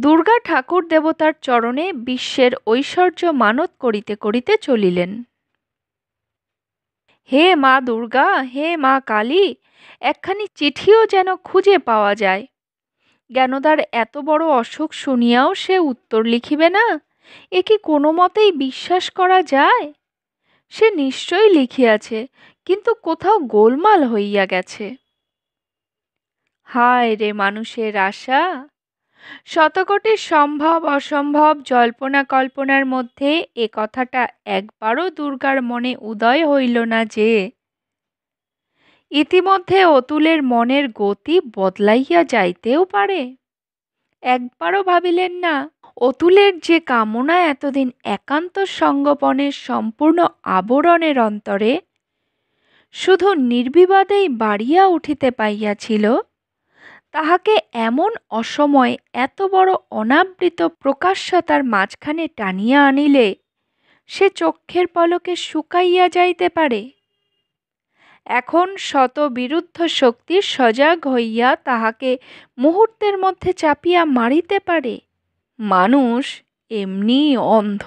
দুর্গা ঠাকুর দেবতার চরণে বিশ্বের ঐশ্বর্য মানত করিতে করিতে চলিলেন হে মা দুর্গা হে মা কালী একখানি চিঠিও যেন খুঁজে পাওয়া যায় জ্ঞানদার এত বড় অসুখ শুনিয়াও সে উত্তর লিখিবে না এ কি কোনো মতেই বিশ্বাস করা যায় সে নিশ্চয়ই লিখিয়াছে কিন্তু কোথাও গোলমাল হইয়া গেছে হায় রে মানুষের আশা শতকোটি সম্ভব অসম্ভব জল্পনা কল্পনার মধ্যে এ কথাটা একবারও দুর্গার মনে উদয় হইল না যে ইতিমধ্যে অতুলের মনের গতি বদলাইয়া যাইতেও পারে একবারও ভাবিলেন না অতুলের যে কামনা এতদিন একান্ত সঙ্গপনের সম্পূর্ণ আবরণের অন্তরে শুধু নির্বিবাদেই বাড়িয়া উঠিতে পাইয়াছিল তাহাকে এমন অসময়ে এত বড় অনাবৃত প্রকাশ্যতার মাঝখানে টানিয়া আনিলে সে চক্ষের পলকে শুকাইয়া যাইতে পারে এখন শত বিরুদ্ধ শক্তির সজাগ হইয়া তাহাকে মুহূর্তের মধ্যে চাপিয়া মারিতে পারে মানুষ এমনি অন্ধ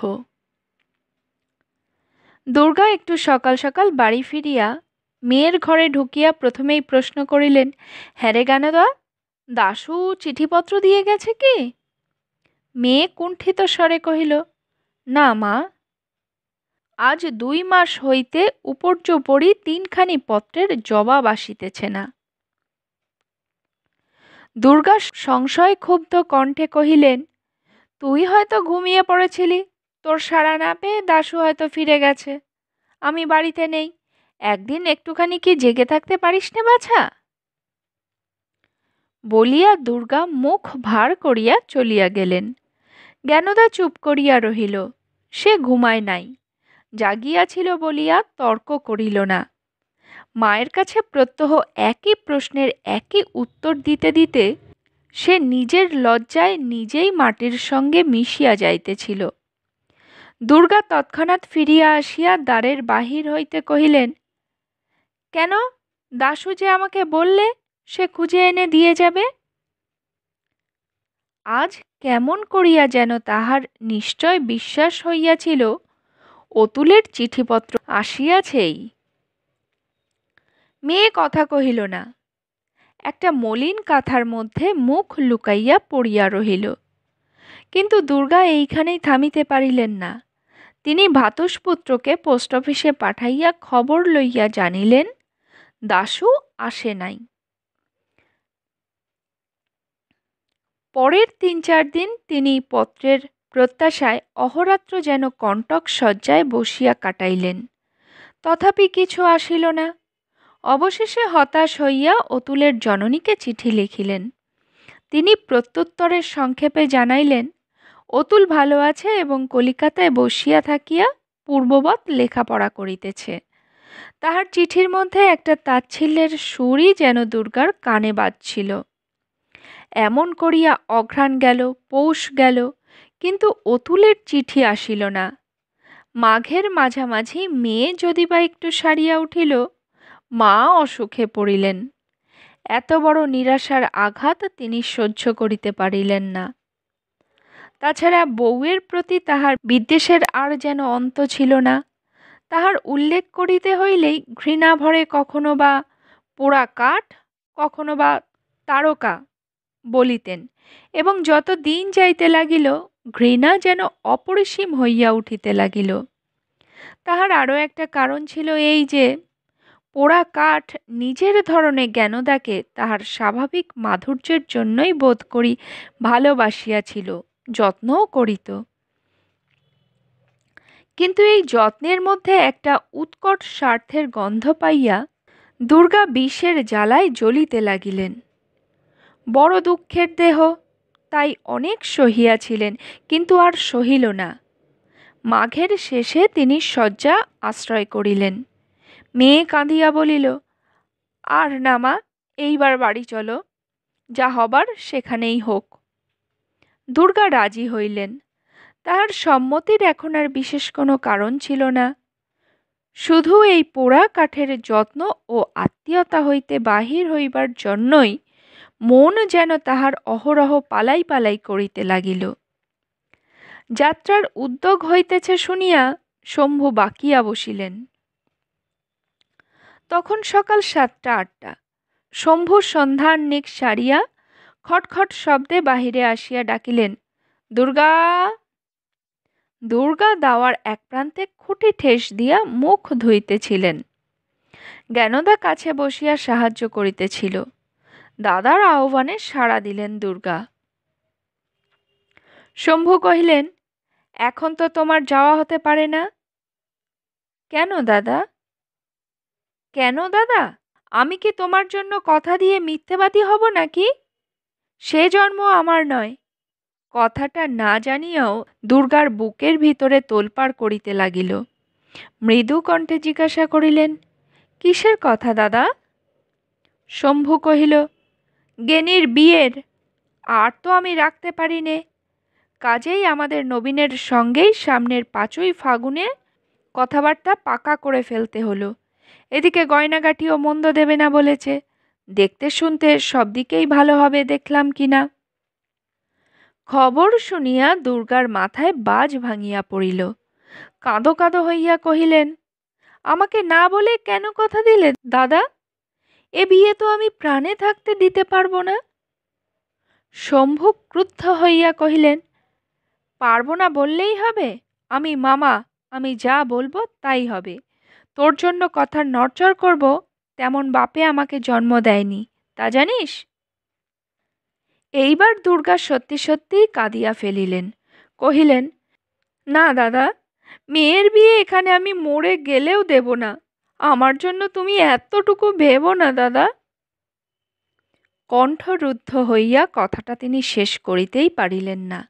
দুর্গা একটু সকাল সকাল বাড়ি ফিরিয়া মেয়ের ঘরে ঢুকিয়া প্রথমেই প্রশ্ন করিলেন হ্যাঁ রে গানাদা দাশু চিঠিপত্র দিয়ে গেছে কি মেয়ে কুণ্ঠিত স্বরে কহিল না মা আজ দুই মাস হইতে উপর্যপরি তিনখানি পত্রের জবাব আসিতেছে না দুর্গা সংশয় ক্ষুব্ধ কণ্ঠে কহিলেন তুই হয়তো ঘুমিয়ে পড়েছিলি তোর সারা না পেয়ে দাশু হয়তো ফিরে গেছে আমি বাড়িতে নেই একদিন একটুখানি কি জেগে থাকতে পারিস না বাছা বলিয়া দুর্গা মুখ ভার করিয়া চলিয়া গেলেন জ্ঞানদা চুপ করিয়া রহিল সে ঘুমায় নাই জাগিয়াছিল বলিয়া তর্ক করিল না মায়ের কাছে প্রত্যহ একই প্রশ্নের একই উত্তর দিতে দিতে সে নিজের লজ্জায় নিজেই মাটির সঙ্গে মিশিয়া যাইতেছিল দুর্গা তৎক্ষণাৎ ফিরিয়া আসিয়া দ্বারের বাহির হইতে কহিলেন কেন দাসু যে আমাকে বললে সে খুঁজে এনে দিয়ে যাবে আজ কেমন করিয়া যেন তাহার নিশ্চয় বিশ্বাস হইয়াছিল অতুলের চিঠিপত্র আসিয়াছেই মেয়ে কথা কহিল না একটা মলিন কাথার মধ্যে মুখ লুকাইয়া পড়িয়া রহিল কিন্তু দুর্গা এইখানেই থামিতে পারিলেন না তিনি ভাতুষপুত্রকে পোস্ট অফিসে পাঠাইয়া খবর লইয়া জানিলেন দাশু আসে নাই পরের তিন চার দিন তিনি পত্রের প্রত্যাশায় অহরাত্র যেন কণ্টক শয্যায় বসিয়া কাটাইলেন তথাপি কিছু আসিল না অবশেষে হতাশ হইয়া অতুলের জননীকে চিঠি লিখিলেন তিনি প্রত্যুত্তরের সংক্ষেপে জানাইলেন অতুল ভালো আছে এবং কলিকাতায় বসিয়া থাকিয়া পূর্ববৎ লেখাপড়া করিতেছে তাহার চিঠির মধ্যে একটা তাচ্ছিল্যের সুরই যেন দুর্গার কানে বাজছিল এমন করিয়া অঘ্রাণ গেল পৌষ গেল কিন্তু অতুলের চিঠি আসিল না মাঘের মাঝামাঝি মেয়ে যদি বা একটু সারিয়া উঠিল মা অসুখে পড়িলেন এত বড় নিরাশার আঘাত তিনি সহ্য করিতে পারিলেন না তাছাড়া বউয়ের প্রতি তাহার বিদ্বেষের আর যেন অন্ত ছিল না তাহার উল্লেখ করিতে হইলেই ঘৃণাভরে কখনো বা পোড়া কাঠ কখনো বা তারকা বলিতেন এবং যত দিন যাইতে লাগিল ঘৃণা যেন অপরিসীম হইয়া উঠিতে লাগিল তাহার আরও একটা কারণ ছিল এই যে পোড়া কাঠ নিজের ধরনে জ্ঞানদাকে তাহার স্বাভাবিক মাধুর্যের জন্যই বোধ করি ভালোবাসিয়াছিল যত্নও করিত কিন্তু এই যত্নের মধ্যে একটা উৎকট স্বার্থের গন্ধ পাইয়া দুর্গা বিষের জ্বালায় জ্বলিতে লাগিলেন বড় দুঃখের দেহ তাই অনেক সহিয়াছিলেন কিন্তু আর সহিল না মাঘের শেষে তিনি শয্যা আশ্রয় করিলেন মেয়ে কাঁদিয়া বলিল আর না মা এইবার বাড়ি চলো যা হবার সেখানেই হোক দুর্গা রাজি হইলেন তাহার সম্মতির এখন আর বিশেষ কোনো কারণ ছিল না শুধু এই পোড়া কাঠের যত্ন ও আত্মীয়তা হইতে বাহির হইবার জন্যই মন যেন তাহার অহরহ পালাই পালাই করিতে লাগিল যাত্রার উদ্যোগ হইতেছে শুনিয়া শম্ভু বাকিয়া বসিলেন তখন সকাল সাতটা আটটা শম্ভুর সন্ধান নিক সারিয়া খটখট শব্দে বাহিরে আসিয়া ডাকিলেন দুর্গা দুর্গা দাওয়ার এক প্রান্তে খুঁটি ঠেস দিয়া মুখ ধুইতেছিলেন জ্ঞানদা কাছে বসিয়া সাহায্য করিতেছিল দাদার আহ্বানে সাড়া দিলেন দুর্গা শম্ভু কহিলেন এখন তো তোমার যাওয়া হতে পারে না কেন দাদা কেন দাদা আমি কি তোমার জন্য কথা দিয়ে মিথ্যেবাদী হব নাকি সে জন্ম আমার নয় কথাটা না জানিয়াও দুর্গার বুকের ভিতরে তোলপাড় করিতে লাগিল মৃদু কণ্ঠে জিজ্ঞাসা করিলেন কিসের কথা দাদা শম্ভু কহিল গেনির বিয়ের আর তো আমি রাখতে পারি নে কাজেই আমাদের নবীনের সঙ্গেই সামনের পাঁচই ফাগুনে কথাবার্তা পাকা করে ফেলতে হলো এদিকে গয়নাগাটিও মন্দ দেবে না বলেছে দেখতে শুনতে সব দিকেই ভালো হবে দেখলাম কি না খবর শুনিয়া দুর্গার মাথায় বাজ ভাঙিয়া পড়িল কাঁদো কাঁদো হইয়া কহিলেন আমাকে না বলে কেন কথা দিলে দাদা এ বিয়ে তো আমি প্রাণে থাকতে দিতে পারব না শম্ভু ক্রুদ্ধ হইয়া কহিলেন পারব না বললেই হবে আমি মামা আমি যা বলবো তাই হবে তোর জন্য কথার নড়চড় করব তেমন বাপে আমাকে জন্ম দেয়নি তা জানিস এইবার দুর্গা সত্যি সত্যিই কাঁদিয়া ফেলিলেন কহিলেন না দাদা মেয়ের বিয়ে এখানে আমি মরে গেলেও দেব না আমার জন্য তুমি এতটুকু ভেবো না দাদা কণ্ঠরুদ্ধ হইয়া কথাটা তিনি শেষ করিতেই পারিলেন না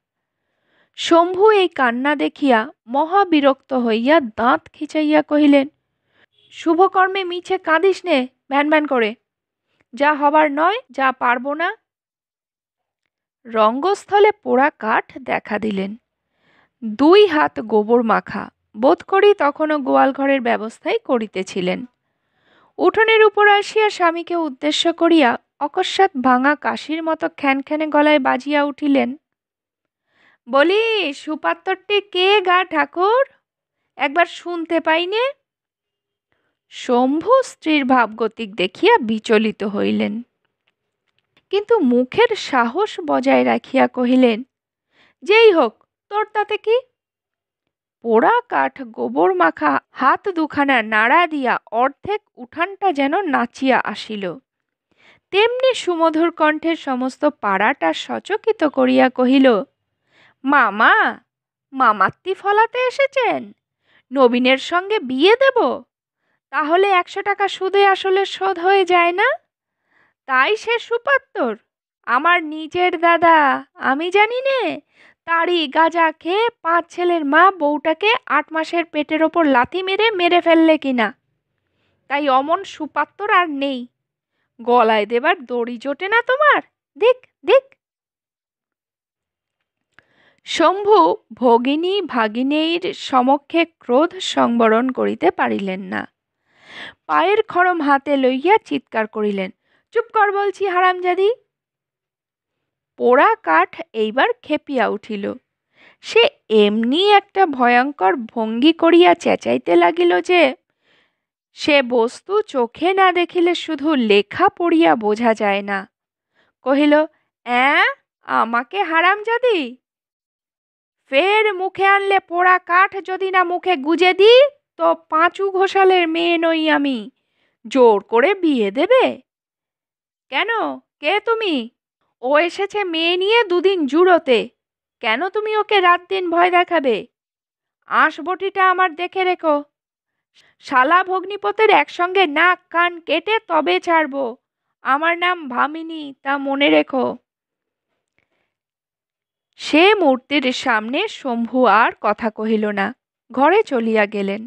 শম্ভু এই কান্না দেখিয়া মহাবিরক্ত হইয়া দাঁত খিচাইয়া কহিলেন শুভকর্মে মিছে কাঁদিস নে ভ্যান ভ্যান করে যা হবার নয় যা পারব না রঙ্গস্থলে পোড়া কাঠ দেখা দিলেন দুই হাত গোবর মাখা বোধ করি তখনও গোয়ালঘরের ব্যবস্থাই করিতেছিলেন উঠোনের উপর আসিয়া স্বামীকে উদ্দেশ্য করিয়া অকস্মাৎ ভাঙা কাশির মতো খ্যানখ্যানে গলায় বাজিয়া উঠিলেন বলি সুপাত্তরটি কে গা ঠাকুর একবার শুনতে পাইনে শম্ভু স্ত্রীর ভাবগতিক দেখিয়া বিচলিত হইলেন কিন্তু মুখের সাহস বজায় রাখিয়া কহিলেন যেই হোক তোর তাতে কি পোড়া কাঠ গোবর মাখা হাত দুখানা নাড়া দিয়া অর্ধেক উঠানটা যেন নাচিয়া আসিল তেমনি সুমধুর কণ্ঠের সমস্ত পাড়াটা সচকিত করিয়া কহিল মামা মামাত্তি ফলাতে এসেছেন নবীনের সঙ্গে বিয়ে দেব তাহলে একশো টাকা সুদে আসলে শোধ হয়ে যায় না তাই সে সুপাত্তর আমার নিজের দাদা আমি জানি নে তারি গাঁজা খেয়ে পাঁচ ছেলের মা বউটাকে আট মাসের পেটের ওপর লাথি মেরে মেরে ফেললে কিনা তাই অমন সুপাত্তর আর নেই গলায় দেবার দড়ি জোটে না তোমার দেখ দেখ শম্ভু ভগিনী ভাগিনীর সমক্ষে ক্রোধ সংবরণ করিতে পারিলেন না পায়ের খড়ম হাতে লইয়া চিৎকার করিলেন চুপ কর বলছি হারামজাদি পোড়া কাঠ এইবার খেপিয়া উঠিল সে এমনি একটা ভয়ঙ্কর ভঙ্গি করিয়া চেঁচাইতে লাগিল যে সে বস্তু চোখে না দেখিলে শুধু লেখা পড়িয়া বোঝা যায় না কহিল অ্যাঁ আমাকে হারাম হারামজাদি ফের মুখে আনলে পোড়া কাঠ যদি না মুখে গুজে দি তো পাঁচু ঘোষালের মেয়ে নই আমি জোর করে বিয়ে দেবে কেন কে তুমি ও এসেছে মেয়ে নিয়ে দুদিন জুড়োতে কেন তুমি ওকে রাত দিন ভয় দেখাবে আঁশবটিটা আমার দেখে রেখো শালা ভগ্নিপথের একসঙ্গে নাক কান কেটে তবে ছাড়ব আমার নাম ভামিনী তা মনে রেখো সে মূর্তির সামনে শম্ভু আর কথা কহিল না ঘরে চলিয়া গেলেন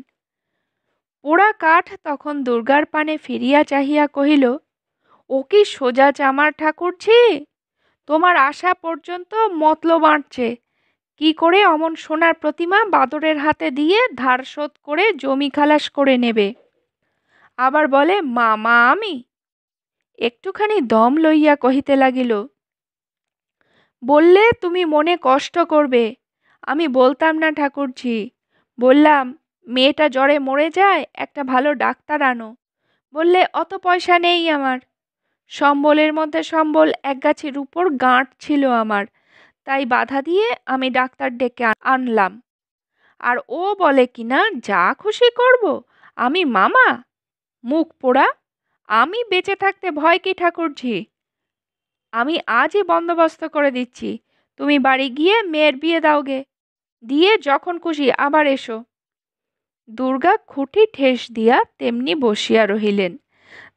পোড়া কাঠ তখন দুর্গার পানে ফিরিয়া চাহিয়া কহিল ও কি সোজা চামার ঠাকুরছি তোমার আসা পর্যন্ত মতলো বাঁটছে কি করে অমন সোনার প্রতিমা বাদরের হাতে দিয়ে ধার শোধ করে জমি খালাস করে নেবে আবার বলে মামা আমি একটুখানি দম লইয়া কহিতে লাগিল বললে তুমি মনে কষ্ট করবে আমি বলতাম না ঠাকুরজি বললাম মেয়েটা জ্বরে মরে যায় একটা ভালো ডাক্তার আনো বললে অত পয়সা নেই আমার সম্বলের মধ্যে সম্বল এক গাছের উপর গাঁট ছিল আমার তাই বাধা দিয়ে আমি ডাক্তার ডেকে আনলাম আর ও বলে কি না যা খুশি করব আমি মামা মুখ পোড়া আমি বেঁচে থাকতে ভয় কি ঠাকুরঝি আমি আজই বন্দোবস্ত করে দিচ্ছি তুমি বাড়ি গিয়ে মেয়ের বিয়ে দাওগে দিয়ে যখন খুশি আবার এসো দুর্গা খুঁটি ঠেস দিয়া তেমনি বসিয়া রহিলেন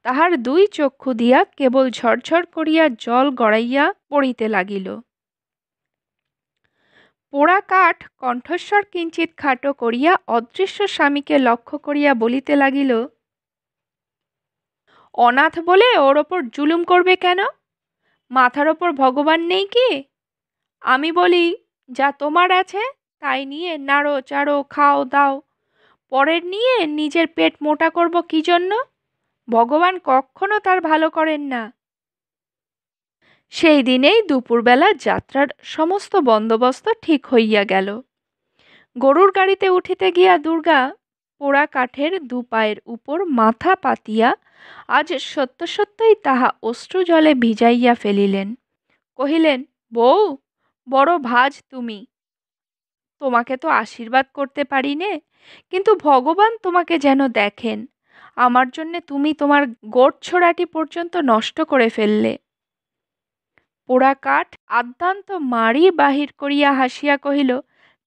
তাহার দুই চক্ষু দিয়া কেবল ঝরঝর করিয়া জল গড়াইয়া পড়িতে লাগিল পোড়া কাঠ কণ্ঠস্বর কিঞ্চিত খাটো করিয়া অদৃশ্য স্বামীকে লক্ষ্য করিয়া বলিতে লাগিল অনাথ বলে ওর ওপর জুলুম করবে কেন মাথার ওপর ভগবান নেই কি আমি বলি যা তোমার আছে তাই নিয়ে নাড়ো চাড়ো খাও দাও পরের নিয়ে নিজের পেট মোটা করব কি জন্য ভগবান কখনো তার ভালো করেন না সেই দিনেই দুপুরবেলা যাত্রার সমস্ত বন্দোবস্ত ঠিক হইয়া গেল গরুর গাড়িতে উঠিতে গিয়া দুর্গা পোড়া কাঠের দু পায়ের উপর মাথা পাতিয়া আজ সত্য সত্যই তাহা অশ্রু জলে ভিজাইয়া ফেলিলেন কহিলেন বউ বড় ভাজ তুমি তোমাকে তো আশীর্বাদ করতে পারি নে কিন্তু ভগবান তোমাকে যেন দেখেন আমার জন্যে তুমি তোমার ছোড়াটি পর্যন্ত নষ্ট করে ফেললে পোড়া কাঠ আদ্যান্ত মারি বাহির করিয়া হাসিয়া কহিল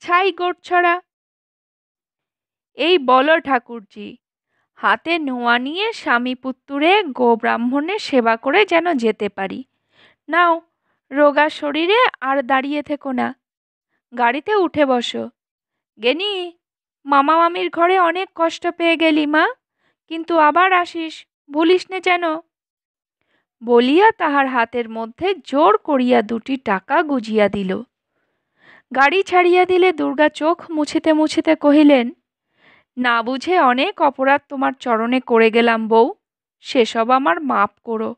ছাই ছড়া এই বল ঠাকুরজি হাতে নোয়া নিয়ে স্বামী পুত্তুরে গো ব্রাহ্মণের সেবা করে যেন যেতে পারি নাও রোগা শরীরে আর দাঁড়িয়ে থেকো না গাড়িতে উঠে বসো গেনি মামা মামির ঘরে অনেক কষ্ট পেয়ে গেলি মা কিন্তু আবার আসিস বলিস নে যেন বলিয়া তাহার হাতের মধ্যে জোর করিয়া দুটি টাকা গুজিয়া দিল গাড়ি ছাড়িয়া দিলে দুর্গা চোখ মুছিতে মুছিতে কহিলেন না বুঝে অনেক অপরাধ তোমার চরণে করে গেলাম বউ সেসব আমার মাপ করো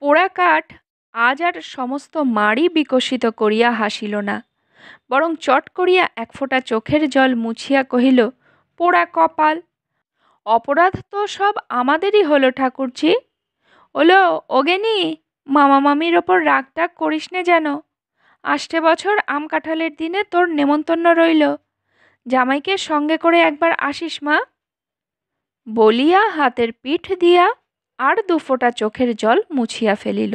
পোড়া কাঠ আজ আর সমস্ত মাড়ি বিকশিত করিয়া হাসিল না বরং চট করিয়া এক ফোঁটা চোখের জল মুছিয়া কহিল পোড়া কপাল অপরাধ তো সব আমাদেরই হলো ঠাকুরজি ওলো ওগেনি মামা মামির ওপর রাগ টাগ করিস নে যেন আসতে বছর আম কাঁঠালের দিনে তোর নেমন্তন্ন রইল জামাইকে সঙ্গে করে একবার আসিস মা বলিয়া হাতের পিঠ দিয়া আর দুফোটা চোখের জল মুছিয়া ফেলিল